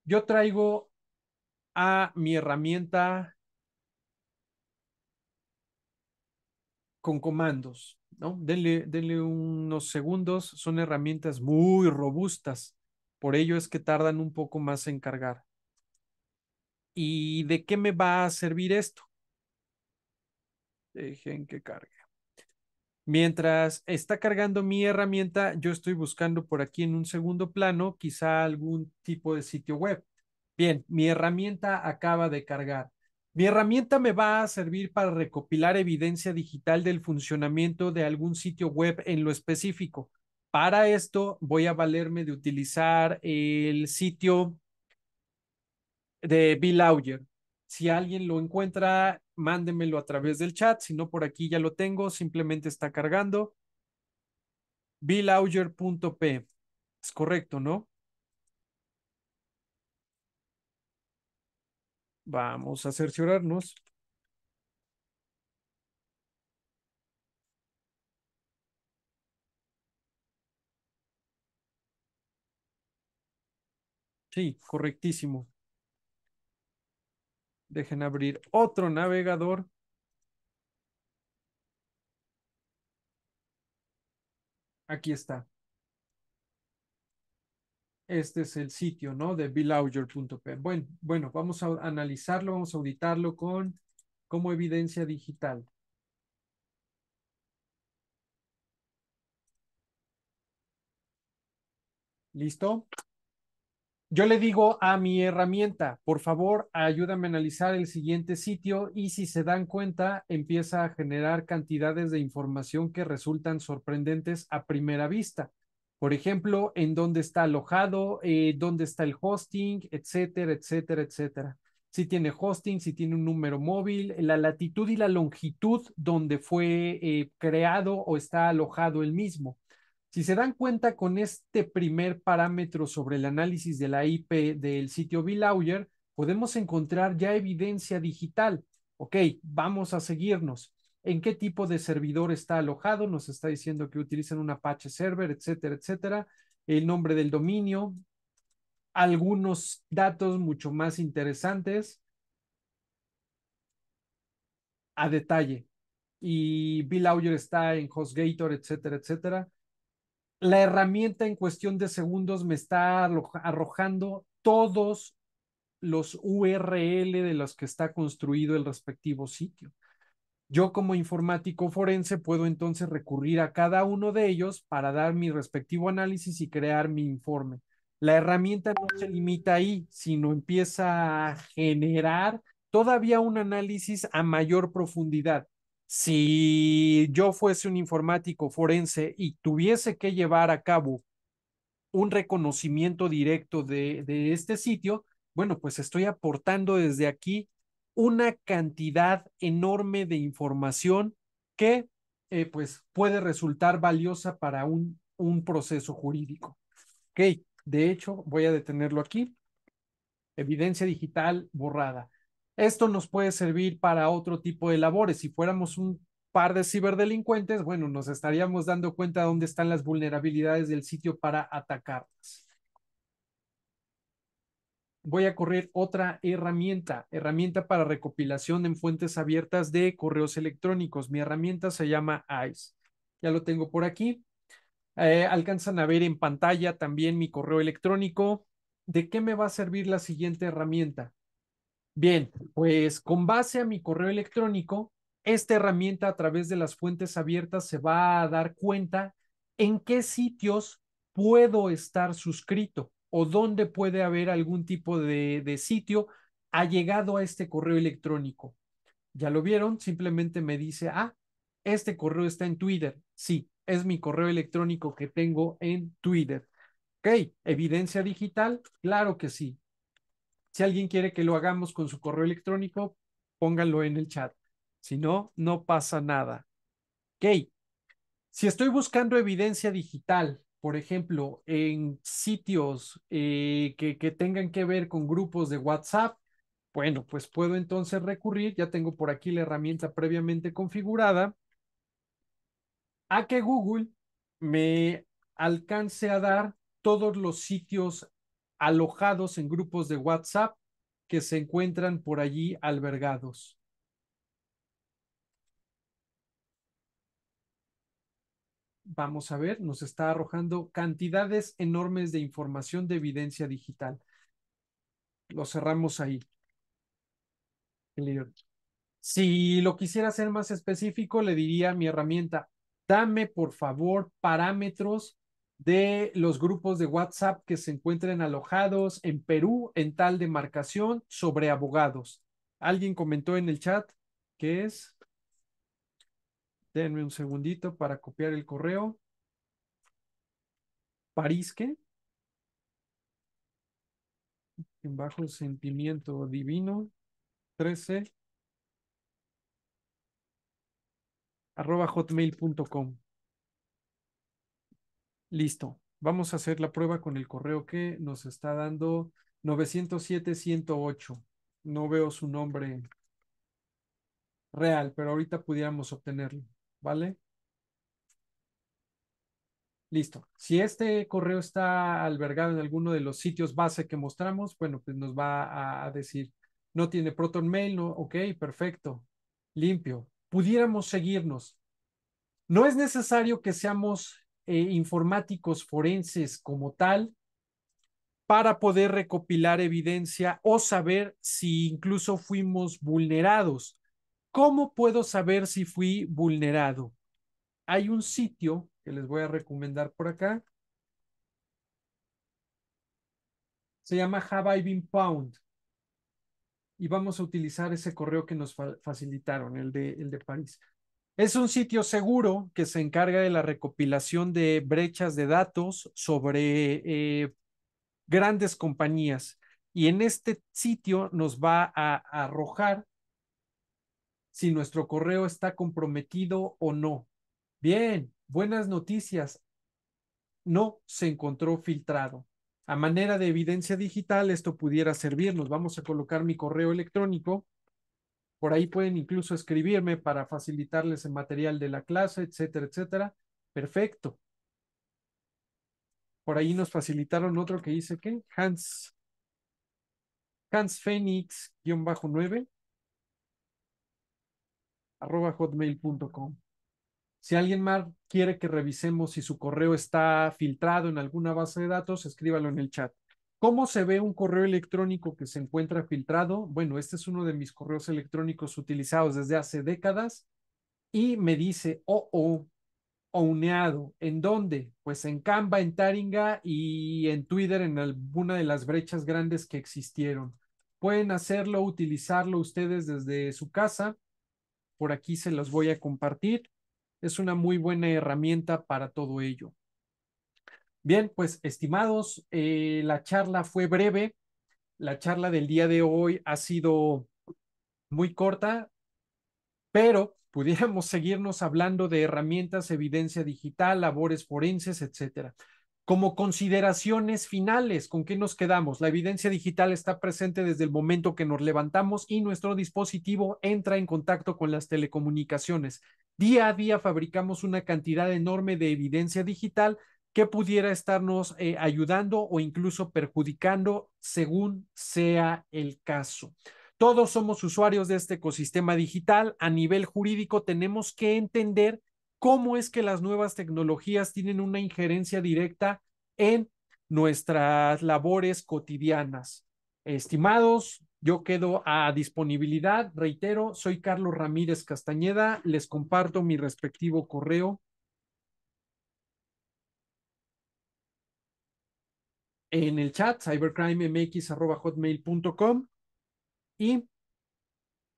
B: Yo traigo a mi herramienta con comandos, ¿no? Denle, denle, unos segundos, son herramientas muy robustas, por ello es que tardan un poco más en cargar. ¿Y de qué me va a servir esto? Dejen que cargue. Mientras está cargando mi herramienta, yo estoy buscando por aquí en un segundo plano quizá algún tipo de sitio web. Bien, mi herramienta acaba de cargar. Mi herramienta me va a servir para recopilar evidencia digital del funcionamiento de algún sitio web en lo específico. Para esto voy a valerme de utilizar el sitio de Bill Auger. Si alguien lo encuentra, mándenmelo a través del chat. Si no, por aquí ya lo tengo. Simplemente está cargando. BillAuger.p. Es correcto, ¿no? Vamos a cerciorarnos. Sí, correctísimo. Dejen abrir otro navegador. Aquí está. Este es el sitio, ¿no? De p. Bueno, bueno, vamos a analizarlo, vamos a auditarlo con como evidencia digital. ¿Listo? yo le digo a mi herramienta, por favor, ayúdame a analizar el siguiente sitio y si se dan cuenta, empieza a generar cantidades de información que resultan sorprendentes a primera vista. Por ejemplo, en dónde está alojado, eh, dónde está el hosting, etcétera, etcétera, etcétera. Si tiene hosting, si tiene un número móvil, la latitud y la longitud donde fue eh, creado o está alojado el mismo. Si se dan cuenta con este primer parámetro sobre el análisis de la IP del sitio Billauer, podemos encontrar ya evidencia digital. Ok, vamos a seguirnos. ¿En qué tipo de servidor está alojado? Nos está diciendo que utilizan un Apache server, etcétera, etcétera. El nombre del dominio, algunos datos mucho más interesantes a detalle. Y Bill está en HostGator, etcétera, etcétera la herramienta en cuestión de segundos me está arrojando todos los URL de los que está construido el respectivo sitio. Yo como informático forense puedo entonces recurrir a cada uno de ellos para dar mi respectivo análisis y crear mi informe. La herramienta no se limita ahí, sino empieza a generar todavía un análisis a mayor profundidad si yo fuese un informático forense y tuviese que llevar a cabo un reconocimiento directo de, este sitio, bueno, pues estoy aportando desde aquí una cantidad enorme de información que eh, pues puede resultar valiosa para un, un proceso jurídico. Ok, de hecho, voy a detenerlo aquí. Evidencia digital borrada. Esto nos puede servir para otro tipo de labores. Si fuéramos un par de ciberdelincuentes, bueno, nos estaríamos dando cuenta dónde están las vulnerabilidades del sitio para atacarlas. Voy a correr otra herramienta, herramienta para recopilación en fuentes abiertas de correos electrónicos. Mi herramienta se llama ICE. Ya lo tengo por aquí. Eh, alcanzan a ver en pantalla también mi correo electrónico. ¿De qué me va a servir la siguiente herramienta? Bien, pues con base a mi correo electrónico, esta herramienta a través de las fuentes abiertas se va a dar cuenta en qué sitios puedo estar suscrito o dónde puede haber algún tipo de, sitio sitio allegado a este correo electrónico. Ya lo vieron, simplemente me dice, ah, este correo está en Twitter. Sí, es mi correo electrónico que tengo en Twitter. Ok, evidencia digital, claro que sí. Si alguien quiere que lo hagamos con su correo electrónico, pónganlo en el chat. Si no, no pasa nada. Ok. Si estoy buscando evidencia digital, por ejemplo, en sitios eh, que, que tengan que ver con grupos de WhatsApp, bueno, pues puedo entonces recurrir, ya tengo por aquí la herramienta previamente configurada, a que Google me alcance a dar todos los sitios alojados en grupos de WhatsApp que se encuentran por allí albergados. Vamos a ver, nos está arrojando cantidades enormes de información de evidencia digital. Lo cerramos ahí. Si lo quisiera hacer más específico, le diría a mi herramienta, dame por favor parámetros de los grupos de WhatsApp que se encuentren alojados en Perú en tal demarcación sobre abogados. Alguien comentó en el chat que es. Denme un segundito para copiar el correo. Parisque. En bajo sentimiento divino. 13. arroba hotmail.com. Listo. Vamos a hacer la prueba con el correo que nos está dando 907-108. No veo su nombre real, pero ahorita pudiéramos obtenerlo, ¿vale? Listo. Si este correo está albergado en alguno de los sitios base que mostramos, bueno, pues nos va a decir, no tiene Proton Mail, no, ok, perfecto, limpio. Pudiéramos seguirnos. No es necesario que seamos eh, informáticos forenses como tal para poder recopilar evidencia o saber si incluso fuimos vulnerados. ¿Cómo puedo saber si fui vulnerado? Hay un sitio que les voy a recomendar por acá. Se llama Have I Been Pound. Y vamos a utilizar ese correo que nos facilitaron, el de, el de París. Es un sitio seguro que se encarga de la recopilación de brechas de datos sobre eh, grandes compañías. Y en este sitio nos va a arrojar si nuestro correo está comprometido o no. Bien, buenas noticias. No se encontró filtrado. A manera de evidencia digital, esto pudiera servirnos. Vamos a colocar mi correo electrónico por ahí pueden incluso escribirme para facilitarles el material de la clase, etcétera, etcétera. Perfecto. Por ahí nos facilitaron otro que dice que Hans Hans Phoenix, guión bajo 9, arroba hotmail.com. Si alguien más quiere que revisemos si su correo está filtrado en alguna base de datos, escríbalo en el chat. ¿Cómo se ve un correo electrónico que se encuentra filtrado? Bueno, este es uno de mis correos electrónicos utilizados desde hace décadas y me dice, oh, oh, uneado. ¿En dónde? Pues en Canva, en Taringa y en Twitter, en alguna de las brechas grandes que existieron. Pueden hacerlo, utilizarlo ustedes desde su casa. Por aquí se los voy a compartir. Es una muy buena herramienta para todo ello. Bien, pues estimados, eh, la charla fue breve. La charla del día de hoy ha sido muy corta, pero pudiéramos seguirnos hablando de herramientas, evidencia digital, labores forenses, etcétera. Como consideraciones finales, ¿con qué nos quedamos? La evidencia digital está presente desde el momento que nos levantamos y nuestro dispositivo entra en contacto con las telecomunicaciones. Día a día fabricamos una cantidad enorme de evidencia digital que pudiera estarnos eh, ayudando o incluso perjudicando según sea el caso. Todos somos usuarios de este ecosistema digital. A nivel jurídico tenemos que entender cómo es que las nuevas tecnologías tienen una injerencia directa en nuestras labores cotidianas. Estimados, yo quedo a disponibilidad. Reitero, soy Carlos Ramírez Castañeda. Les comparto mi respectivo correo en el chat, cybercrimemx.hotmail.com y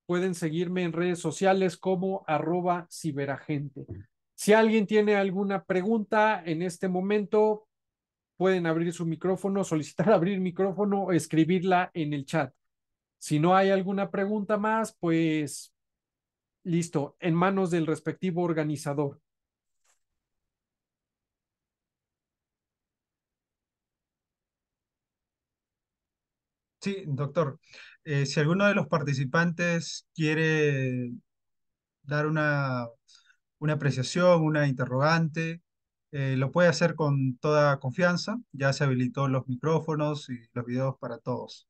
B: pueden seguirme en redes sociales como arroba ciberagente. Si alguien tiene alguna pregunta en este momento, pueden abrir su micrófono, solicitar abrir micrófono o escribirla en el chat. Si no hay alguna pregunta más, pues listo, en manos del respectivo organizador.
A: Sí, doctor. Eh, si alguno de los participantes quiere dar una, apreciación, una interrogante, eh, lo puede hacer con toda confianza. Ya se habilitó los micrófonos y los videos para todos.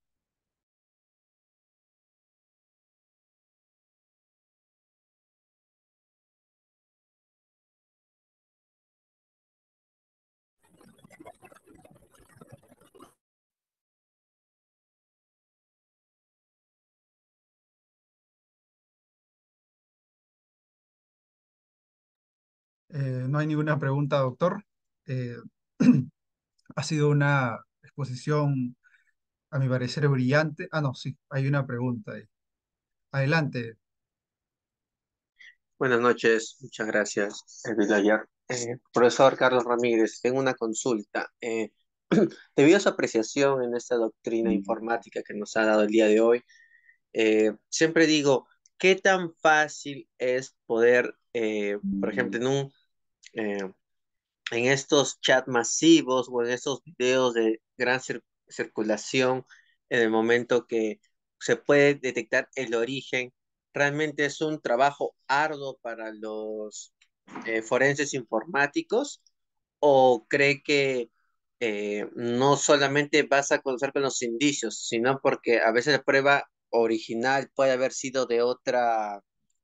A: Eh, no hay ninguna pregunta, doctor. Eh, ha sido una exposición, a mi parecer, brillante. Ah, no, sí, hay una pregunta ahí. Adelante.
D: Buenas noches, muchas gracias, eh, profesor Carlos Ramírez, tengo una consulta. debido a su apreciación en esta doctrina mm. informática que nos ha dado el día de hoy, siempre digo, ¿qué tan fácil es poder por mm. ejemplo, en un eh, en estos chats masivos o en estos videos de gran circulación, en el momento que se puede detectar el origen, realmente es un trabajo arduo para los eh, forenses informáticos o cree que eh, no solamente vas a conocer con los indicios, sino porque a veces la prueba original puede haber sido de otra,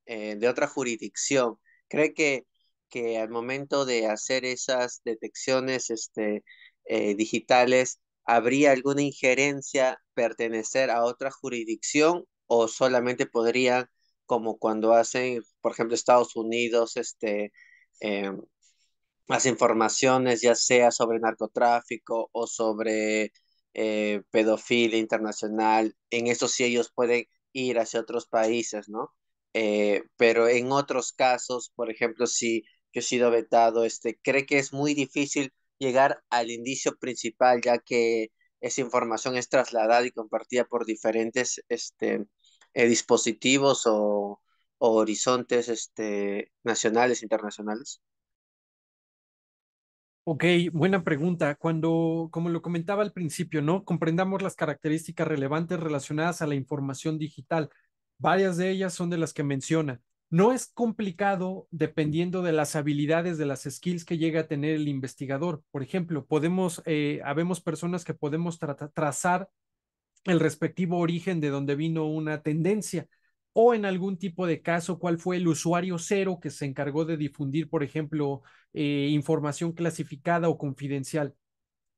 D: de otra jurisdicción. ¿Cree que que al momento de hacer esas detecciones este, eh, digitales, ¿habría alguna injerencia pertenecer a otra jurisdicción o solamente podrían, como cuando hacen, por ejemplo, Estados Unidos, este, eh, las informaciones ya sea sobre narcotráfico o sobre eh, pedofilia internacional, en eso sí ellos pueden ir hacia otros países, ¿no? pero en otros casos, por ejemplo, si que sido vetado este, cree que es muy difícil llegar al indicio principal, ya que esa información es trasladada y compartida por diferentes este, eh, dispositivos o, horizontes este, nacionales, internacionales?
B: Ok, buena pregunta. Cuando, como lo comentaba al principio, ¿no? Comprendamos las características relevantes relacionadas a la información digital. Varias de ellas son de las que menciona. No es complicado dependiendo de las habilidades, de las skills que llega a tener el investigador. Por ejemplo, podemos, eh, habemos personas que podemos trazar el respectivo origen de donde vino una tendencia o en algún tipo de caso cuál fue el usuario cero que se encargó de difundir, por ejemplo, eh, información clasificada o confidencial.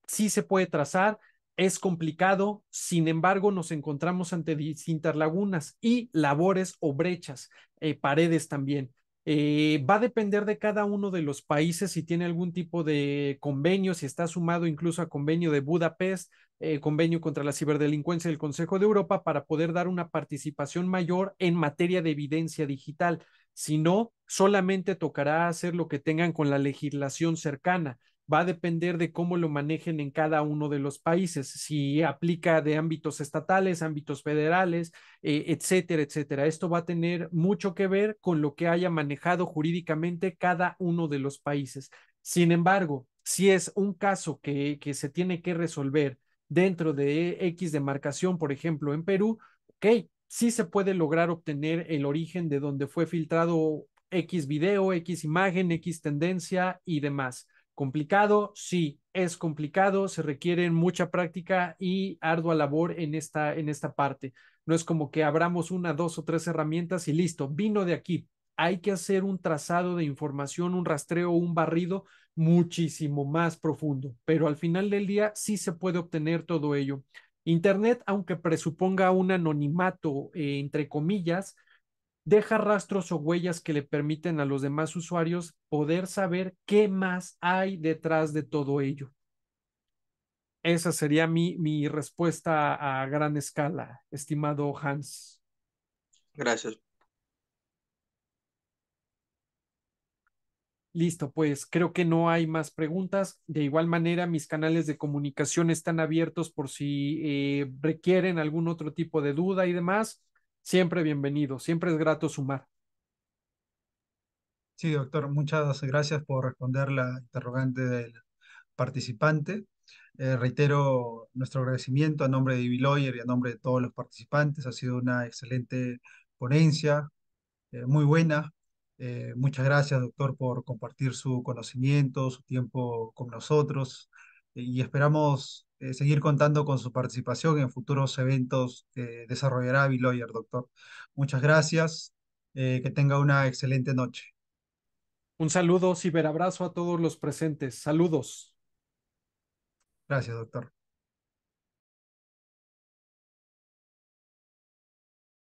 B: Sí se puede trazar, es complicado, sin embargo, nos encontramos ante distintas lagunas y labores o brechas, eh, paredes también. Eh, va a depender de cada uno de los países si tiene algún tipo de convenio, si está sumado incluso a convenio de Budapest, eh, convenio contra la ciberdelincuencia del Consejo de Europa para poder dar una participación mayor en materia de evidencia digital. Si no, solamente tocará hacer lo que tengan con la legislación cercana va a depender de cómo lo manejen en cada uno de los países, si aplica de ámbitos estatales, ámbitos federales, eh, etcétera, etcétera. Esto va a tener mucho que ver con lo que haya manejado jurídicamente cada uno de los países. Sin embargo, si es un caso que, que se tiene que resolver dentro de X demarcación, por ejemplo, en Perú, ok, sí se puede lograr obtener el origen de donde fue filtrado X video, X imagen, X tendencia y demás ¿Complicado? Sí, es complicado, se requiere mucha práctica y ardua labor en esta, en esta parte. No es como que abramos una, dos o tres herramientas y listo, vino de aquí. Hay que hacer un trazado de información, un rastreo, un barrido muchísimo más profundo, pero al final del día sí se puede obtener todo ello. Internet, aunque presuponga un anonimato, eh, entre comillas, deja rastros o huellas que le permiten a los demás usuarios poder saber qué más hay detrás de todo ello. Esa sería mi, respuesta a gran escala, estimado Hans. Gracias. Listo, pues creo que no hay más preguntas. De igual manera, mis canales de comunicación están abiertos por si eh, requieren algún otro tipo de duda y demás siempre bienvenido, siempre es grato sumar.
A: Sí, doctor, muchas gracias por responder la interrogante del participante. Eh, reitero nuestro agradecimiento a nombre de Lawyer y a nombre de todos los participantes. Ha sido una excelente ponencia, eh, muy buena. Eh, muchas gracias, doctor, por compartir su conocimiento, su tiempo con nosotros y esperamos eh, seguir contando con su participación en futuros eventos que desarrollará Biloyer, doctor. Muchas gracias, eh, que tenga una excelente
B: noche. Un saludo, ciberabrazo a todos los presentes. Saludos.
A: Gracias, doctor.